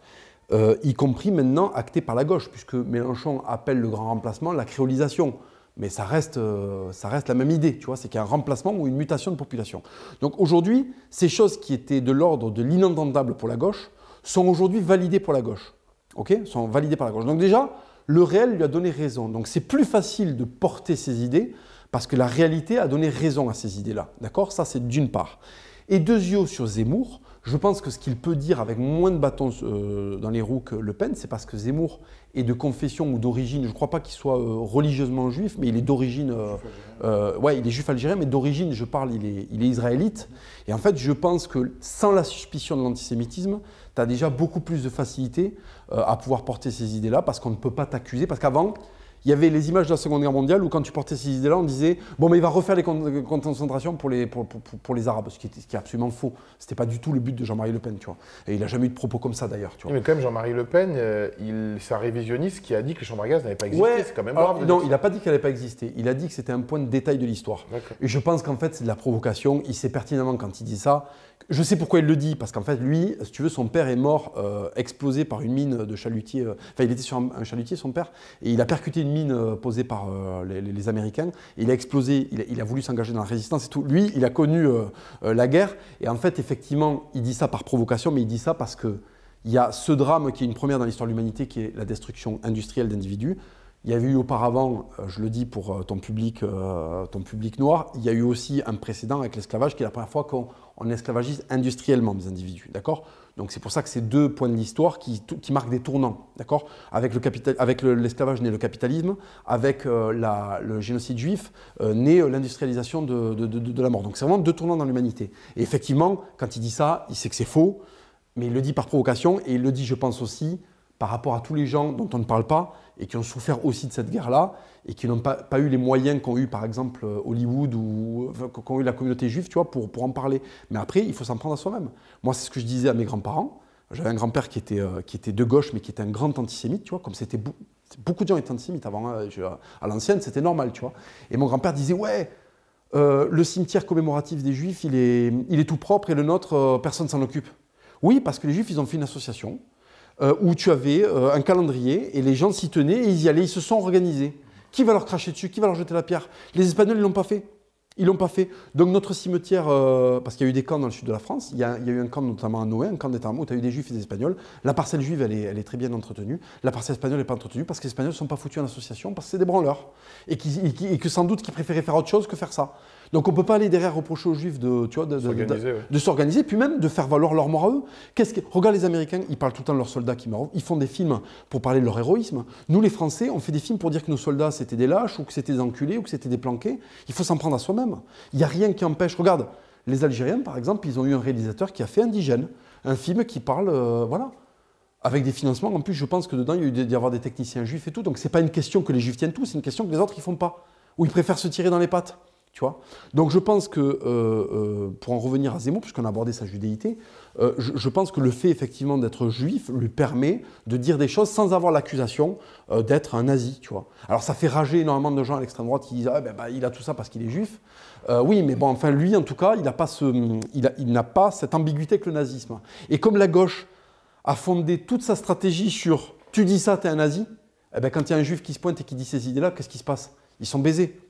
euh, Y compris maintenant acté par la gauche, puisque Mélenchon appelle le grand remplacement la créolisation mais euh, ça reste, la même idée, tu vois, c'est qu'il y a un remplacement ou une mutation de population. Donc aujourd'hui, ces choses qui étaient de l'ordre de l'inentendable pour la gauche sont aujourd'hui validées pour la gauche, ok Sont validées par la gauche. Donc déjà, le réel lui a donné raison. Donc c'est plus facile de porter ces idées parce que la réalité a donné raison à ces idées-là, d'accord Ça c'est d'une part. Et deux yeux sur Zemmour, je pense que ce qu'il peut dire avec moins de bâtons euh, dans les roues que Le Pen, c'est parce que Zemmour est de confession ou d'origine, je ne crois pas qu'il soit euh, religieusement juif, mais il est d'origine, euh, ouais, il est juif algérien, mais d'origine, je parle, il est, il est, israélite. Et en fait, je pense que sans la suspicion de l'antisémitisme, tu as déjà beaucoup plus de facilité à pouvoir porter ces idées-là parce qu'on ne peut pas t'accuser, parce qu'avant, il y avait les images de la Seconde Guerre mondiale où quand tu portais ces idées-là, on disait bon, mais il va refaire les concentrations pour les, pour, pour, pour les Arabes, ce qui, est, absolument faux. C'était pas du tout le but de Jean-Marie Le Pen, tu vois. Et il a jamais eu de propos comme ça d'ailleurs, tu vois. Mais quand même, Jean-Marie Le Pen, euh, c'est un révisionniste qui a dit que les chambres à gaz n'avaient pas existé. C'est quand même grave. Ah, non, il n'a pas dit qu'elle n'avait pas existé. Il a dit que c'était un point de détail de l'histoire. Et je pense qu'en fait, c'est de la provocation. Il sait pertinemment quand il dit ça je sais pourquoi il le dit, parce qu'en fait, lui, si tu veux, son père est mort euh, explosé par une mine de chalutier. Euh, enfin, il était sur un, chalutier, son père, et il a percuté une mine euh, posée par les, Américains. il a explosé, il a, voulu s'engager dans la résistance et tout. Lui, il a connu la guerre. Et en fait, effectivement, il dit ça par provocation, mais il dit ça parce qu'il y a ce drame qui est une première dans l'histoire de l'humanité, qui est la destruction industrielle d'individus. Il y avait eu auparavant, je le dis pour ton public, ton public noir, il y a eu aussi un précédent avec l'esclavage qui est la première fois qu'on on esclavagise industriellement des individus, d'accord Donc c'est pour ça que ces deux points de l'histoire qui, marquent des tournants, d'accord Avec l'esclavage naît le capitalisme, avec euh, le génocide juif euh, naît euh, l'industrialisation de, de, la mort. Donc c'est vraiment deux tournants dans l'humanité. Et effectivement, quand il dit ça, il sait que c'est faux, mais il le dit par provocation et il le dit, je pense aussi, par rapport à tous les gens dont on ne parle pas et qui ont souffert aussi de cette guerre-là et qui n'ont pas, pas, eu les moyens qu'ont eu par exemple euh, Hollywood ou qu'ont eu la communauté juive, tu vois, pour, pour en parler. Mais après, il faut s'en prendre à soi-même. Moi, c'est ce que je disais à mes grands-parents. J'avais un grand-père qui était, euh, qui était de gauche, mais qui était un grand antisémite, tu vois, comme c'était beaucoup de gens étaient antisémites avant. Hein, à l'ancienne, c'était normal, tu vois. Et mon grand-père disait, ouais, euh, le cimetière commémoratif des Juifs, il est, il est tout propre et le nôtre, personne personne s'en occupe. Oui, parce que les Juifs, ils ont fait une association euh, où tu avais euh, un calendrier et les gens s'y tenaient et ils y allaient, ils se sont organisés. Qui va leur cracher dessus Qui va leur jeter la pierre Les Espagnols, ils l'ont pas fait. Ils l'ont pas fait. Donc notre cimetière, euh, parce qu'il y a eu des camps dans le sud de la France, il y a, eu un camp notamment à Noé, un camp des où tu as eu des juifs et des espagnols. La parcelle juive, elle est, très bien entretenue. La parcelle espagnole n'est pas entretenue parce que les espagnols ne sont pas foutus en association, parce que c'est des branleurs. Et, et que sans doute qu'ils préféraient faire autre chose que faire ça. Donc on ne peut pas aller derrière reprocher aux Juifs de, s'organiser, puis même de faire valoir leur mort à eux. Qu'est-ce que... Regarde les Américains, ils parlent tout le temps de leurs soldats qui meurent. Ils font des films pour parler de leur héroïsme. Nous, les Français, on fait des films pour dire que nos soldats, c'était des lâches, ou que c'était des enculés, ou que c'était des planqués. Il faut s'en prendre à soi-même. Il n'y a rien qui empêche. Regarde, les Algériens, par exemple, ils ont eu un réalisateur qui a fait Indigène, un film qui parle... Euh, voilà avec des financements. En plus, je pense que dedans, il y a eu avoir des techniciens juifs et tout. Donc, ce n'est pas une question que les juifs tiennent tout, c'est une question que les autres ne font pas. Ou ils préfèrent se tirer dans les pattes. Donc je pense que, euh, euh, pour en revenir à Zemmour, puisqu'on a abordé sa judéité, euh, je, pense que le fait effectivement d'être juif lui permet de dire des choses sans avoir l'accusation d'être un nazi, tu vois. Alors ça fait rager énormément de gens à l'extrême droite qui disent ah, ben, ben, il a tout ça parce qu'il est juif. oui, mais bon, enfin lui en tout cas, il n'a pas, cette ambiguïté que le nazisme. Et comme la gauche a fondé toute sa stratégie sur tu dis ça, t'es un nazi, eh ben, quand il y a un juif qui se pointe et qui dit ces idées-là, qu'est-ce qui se passe Ils sont baisés.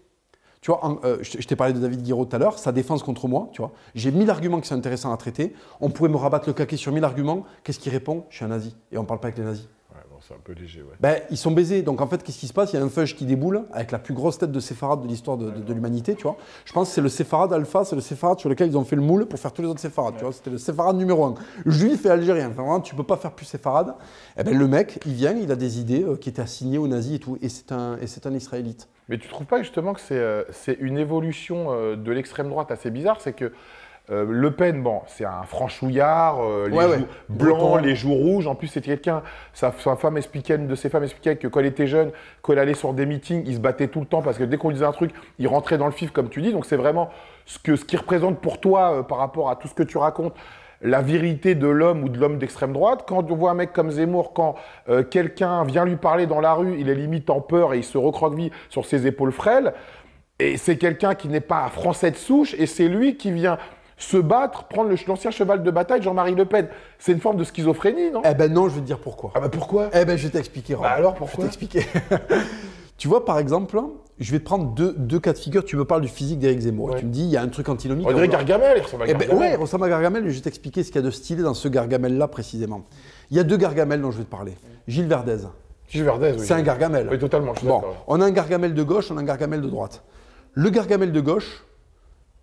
Tu vois, euh, je, t'ai parlé de David Guiraud tout à l'heure, sa défense contre moi, tu vois. J'ai mille arguments qui sont intéressants à traiter. On pourrait me rabattre le caquet sur mille arguments. Qu'est-ce qu'il répond Je suis un nazi. Et on ne parle pas avec les nazis un peu léger, ouais. Ben, ils sont baisés. Donc en fait, qu'est-ce qui se passe Il y a un fudge qui déboule avec la plus grosse tête de séfarade de l'histoire de, l'humanité, tu vois. Je pense que c'est le séfarade alpha, c'est le séfarade sur lequel ils ont fait le moule pour faire tous les autres séfarades, tu vois. C'était le séfarade numéro un. Juif et algérien. Enfin, ne tu peux pas faire plus séfarade. Et eh ben, le mec, il vient, il a des idées euh, qui étaient assignées aux nazis et tout. Et c'est un, et c'est un israélite. Mais tu trouves pas justement que c'est, euh, c'est une évolution euh, de l'extrême droite assez bizarre C'est que euh, le Pen, bon, c'est un franchouillard, euh, les joues blancs, les joues rouges. En plus, c'est quelqu'un, sa, femme expliquait, une de ses femmes expliquait que quand elle était jeune, quand elle allait sur des meetings, il se battait tout le temps parce que dès qu'on lui disait un truc, il rentrait dans le fif, comme tu dis. Donc, c'est vraiment ce que ce qui représente pour toi euh, par rapport à tout ce que tu racontes la vérité de l'homme ou de l'homme d'extrême droite. Quand on voit un mec comme Zemmour, quand quelqu'un vient lui parler dans la rue, il est limite en peur et il se recroqueville sur ses épaules frêles. Et c'est quelqu'un qui n'est pas français de souche et c'est lui qui vient se battre, prendre l'ancien cheval de bataille Jean-Marie Le Pen. C'est une forme de schizophrénie, non Eh ben non, je vais te dire pourquoi. Ah ben pourquoi Eh ben je vais t'expliquer. Bah alors pourquoi Je vais t'expliquer. tu vois, par exemple, je vais te prendre deux, cas de figure. Tu me parles du physique d'Éric Zemmour. Tu me dis, il y a un truc antinomique. On dirait Gargamel, il ressemble à eh ben Gargamel. ouais, il ressemble à Gargamel, je vais t'expliquer ce qu'il y a de stylé dans ce Gargamel-là précisément. Il y a deux Gargamel dont je vais te parler. Gilles Verdez. Gilles Verdez, oui. C'est un Gargamel. Oui, totalement. bon, on a un Gargamel de gauche, on a un Gargamel de droite. Le Gargamel de gauche,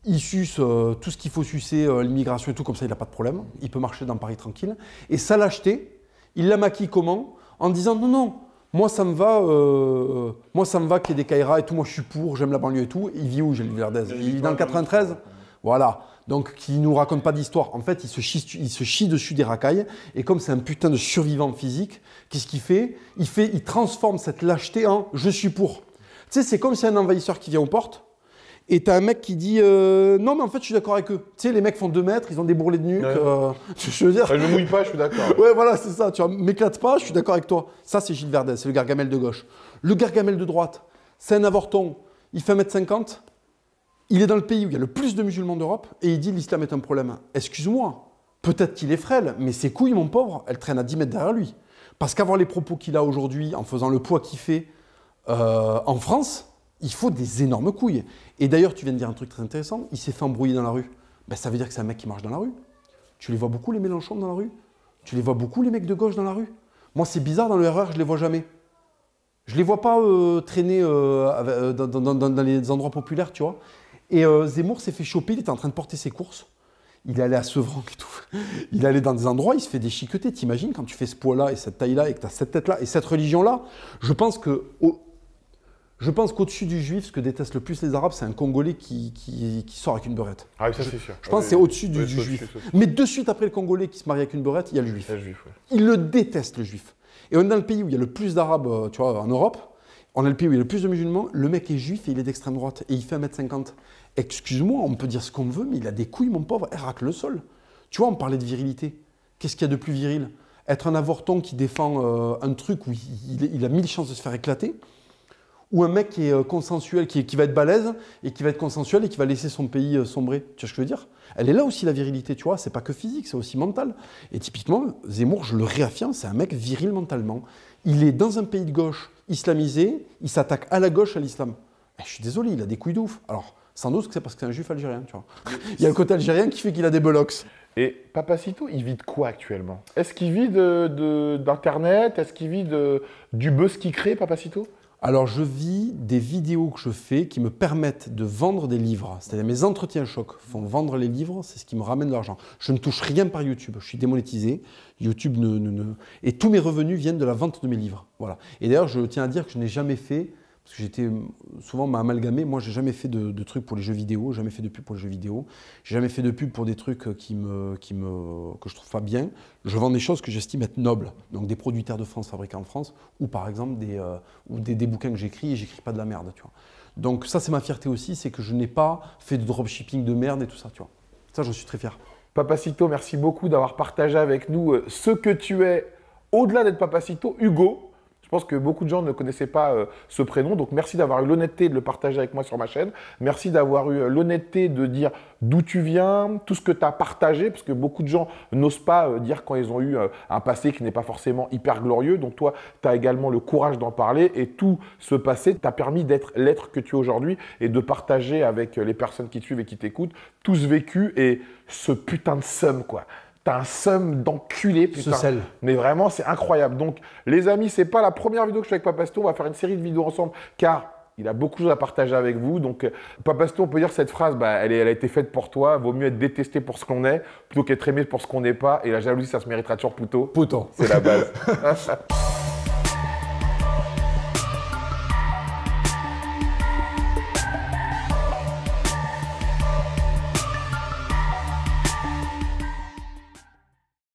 il suce euh, tout ce qu'il faut sucer, euh, l'immigration et tout, comme ça il n'a pas de problème, il peut marcher dans Paris tranquille. Et ça lâcheté, il la maquille comment En disant non, non, moi ça me va, euh, moi ça me va qu'il y ait des caïras et tout, moi je suis pour, j'aime la banlieue et tout. Il vit où Gilles Verdez Il vit dans le 93 Voilà. Donc qui nous raconte pas d'histoire. En fait, il se, chie, dessus des racailles. Et comme c'est un putain de survivant physique, qu'est-ce qu'il fait Il fait, il transforme cette lâcheté en je suis pour. Tu sais, c'est comme si un envahisseur qui vient aux portes et t'as un mec qui dit euh, Non, mais en fait, je suis d'accord avec eux. Tu sais, les mecs font 2 mètres, ils ont des bourrelets de nuque. Euh, je veux dire. je mouille pas, je suis d'accord. ouais, voilà, c'est ça. Tu m'éclates pas, je suis d'accord avec toi. Ça, c'est Gilles Verdez, c'est le gargamel de gauche. Le gargamel de droite, c'est un avorton. Il fait 1m50. Il est dans le pays où il y a le plus de musulmans d'Europe et il dit L'islam est un problème. Excuse-moi, peut-être qu'il est frêle, mais ses couilles, mon pauvre, elles traînent à 10 mètres derrière lui. Parce qu'avoir les propos qu'il a aujourd'hui, en faisant le poids qu'il fait euh, en France, il faut des énormes couilles. Et d'ailleurs, tu viens de dire un truc très intéressant, il s'est fait embrouiller dans la rue. Ben, ça veut dire que c'est un mec qui marche dans la rue. Tu les vois beaucoup les Mélenchons dans la rue Tu les vois beaucoup les mecs de gauche dans la rue Moi, c'est bizarre, dans le RER, je les vois jamais. Je les vois pas euh, traîner euh, euh, dans, les endroits populaires, tu vois. Et Zemmour s'est fait choper, il était en train de porter ses courses. Il allait à Sevran et tout. Il allait dans des endroits, il se fait déchiqueter. T'imagines quand tu fais ce poids-là et cette taille-là et que tu as cette tête-là et cette religion-là Je pense que je pense qu'au-dessus du juif, ce que détestent le plus les Arabes, c'est un Congolais qui, sort avec une beurette. Ah oui, ça c'est sûr. Je pense que c'est au-dessus du, juif. Mais de suite après le Congolais qui se marie avec une beurette, il y a le juif. Il, le déteste, le juif. Et on est dans le pays où il y a le plus d'Arabes, euh, tu vois, en Europe. On a le pays où il y a le plus de musulmans. Le mec est juif et il est d'extrême droite. Et il fait 1m50. Excuse-moi, on peut dire ce qu'on veut, mais il a des couilles, mon pauvre. Il eh, le sol. Tu vois, on parlait de virilité. Qu'est-ce qu'il y a de plus viril Être un avorton qui défend euh, un truc où il, il, a mille chances de se faire éclater ou un mec qui est euh, consensuel, qui, qui, va être balèze et qui va être consensuel et qui va laisser son pays euh, sombrer. Tu vois ce que je veux dire Elle est là aussi la virilité, tu vois. C'est pas que physique, c'est aussi mental. Et typiquement, Zemmour, je le réaffirme, c'est un mec viril mentalement. Il est dans un pays de gauche islamisé, il s'attaque à la gauche à l'islam. Eh, je suis désolé, il a des couilles de Alors, sans doute que c'est parce que c'est un juif algérien, tu vois. il y a le côté algérien qui fait qu'il a des belox. Et Papacito, il vit de quoi actuellement Est-ce qu'il vit d'Internet Est-ce qu'il vit du buzz qu'il crée, Papacito alors je vis des vidéos que je fais qui me permettent de vendre des livres. C'est-à-dire mes entretiens chocs font vendre les livres, c'est ce qui me ramène de l'argent. Je ne touche rien par YouTube, je suis démonétisé. YouTube ne, ne, ne... Et tous mes revenus viennent de la vente de mes livres. Voilà. Et d'ailleurs je tiens à dire que je n'ai jamais fait parce que j'étais souvent amalgamé. Moi, j'ai jamais fait de, trucs pour les jeux vidéo, jamais fait de pub pour les jeux vidéo, j'ai jamais fait de pub pour des trucs euh, qui me, qui me, que je trouve pas bien. Je vends des choses que j'estime être nobles, donc des produits Terre de France fabriqués en France, ou par exemple des, euh, ou des, bouquins que j'écris et j'écris pas de la merde, tu vois. Donc ça, c'est ma fierté aussi, c'est que je n'ai pas fait de dropshipping de merde et tout ça, tu vois. Ça, je suis très fier. Papacito, merci beaucoup d'avoir partagé avec nous euh, ce que tu es, au-delà d'être Papacito, Hugo. Je pense que beaucoup de gens ne connaissaient pas euh, ce prénom, donc merci d'avoir eu l'honnêteté de le partager avec moi sur ma chaîne. Merci d'avoir eu euh, l'honnêteté de dire d'où tu viens, tout ce que tu as partagé, parce que beaucoup de gens n'osent pas euh, dire quand ils ont eu un passé qui n'est pas forcément hyper glorieux. Donc toi, tu as également le courage d'en parler et tout ce passé t'a permis d'être l'être que tu es aujourd'hui et de partager avec les personnes qui te suivent et qui t'écoutent tout ce vécu et ce putain de somme, quoi un somme d'enculé, putain. Celle. Mais vraiment, c'est incroyable. Donc, les amis, c'est pas la première vidéo que je fais avec Papastou. On va faire une série de vidéos ensemble, car il a beaucoup de choses à partager avec vous. Donc, euh, Papastou, on peut dire cette phrase, bah, elle, elle, a été faite pour toi. Vaut mieux être détesté pour ce qu'on est plutôt qu'être aimé pour ce qu'on n'est pas. Et la jalousie, ça se méritera toujours plutôt. Pourtant. C'est la base.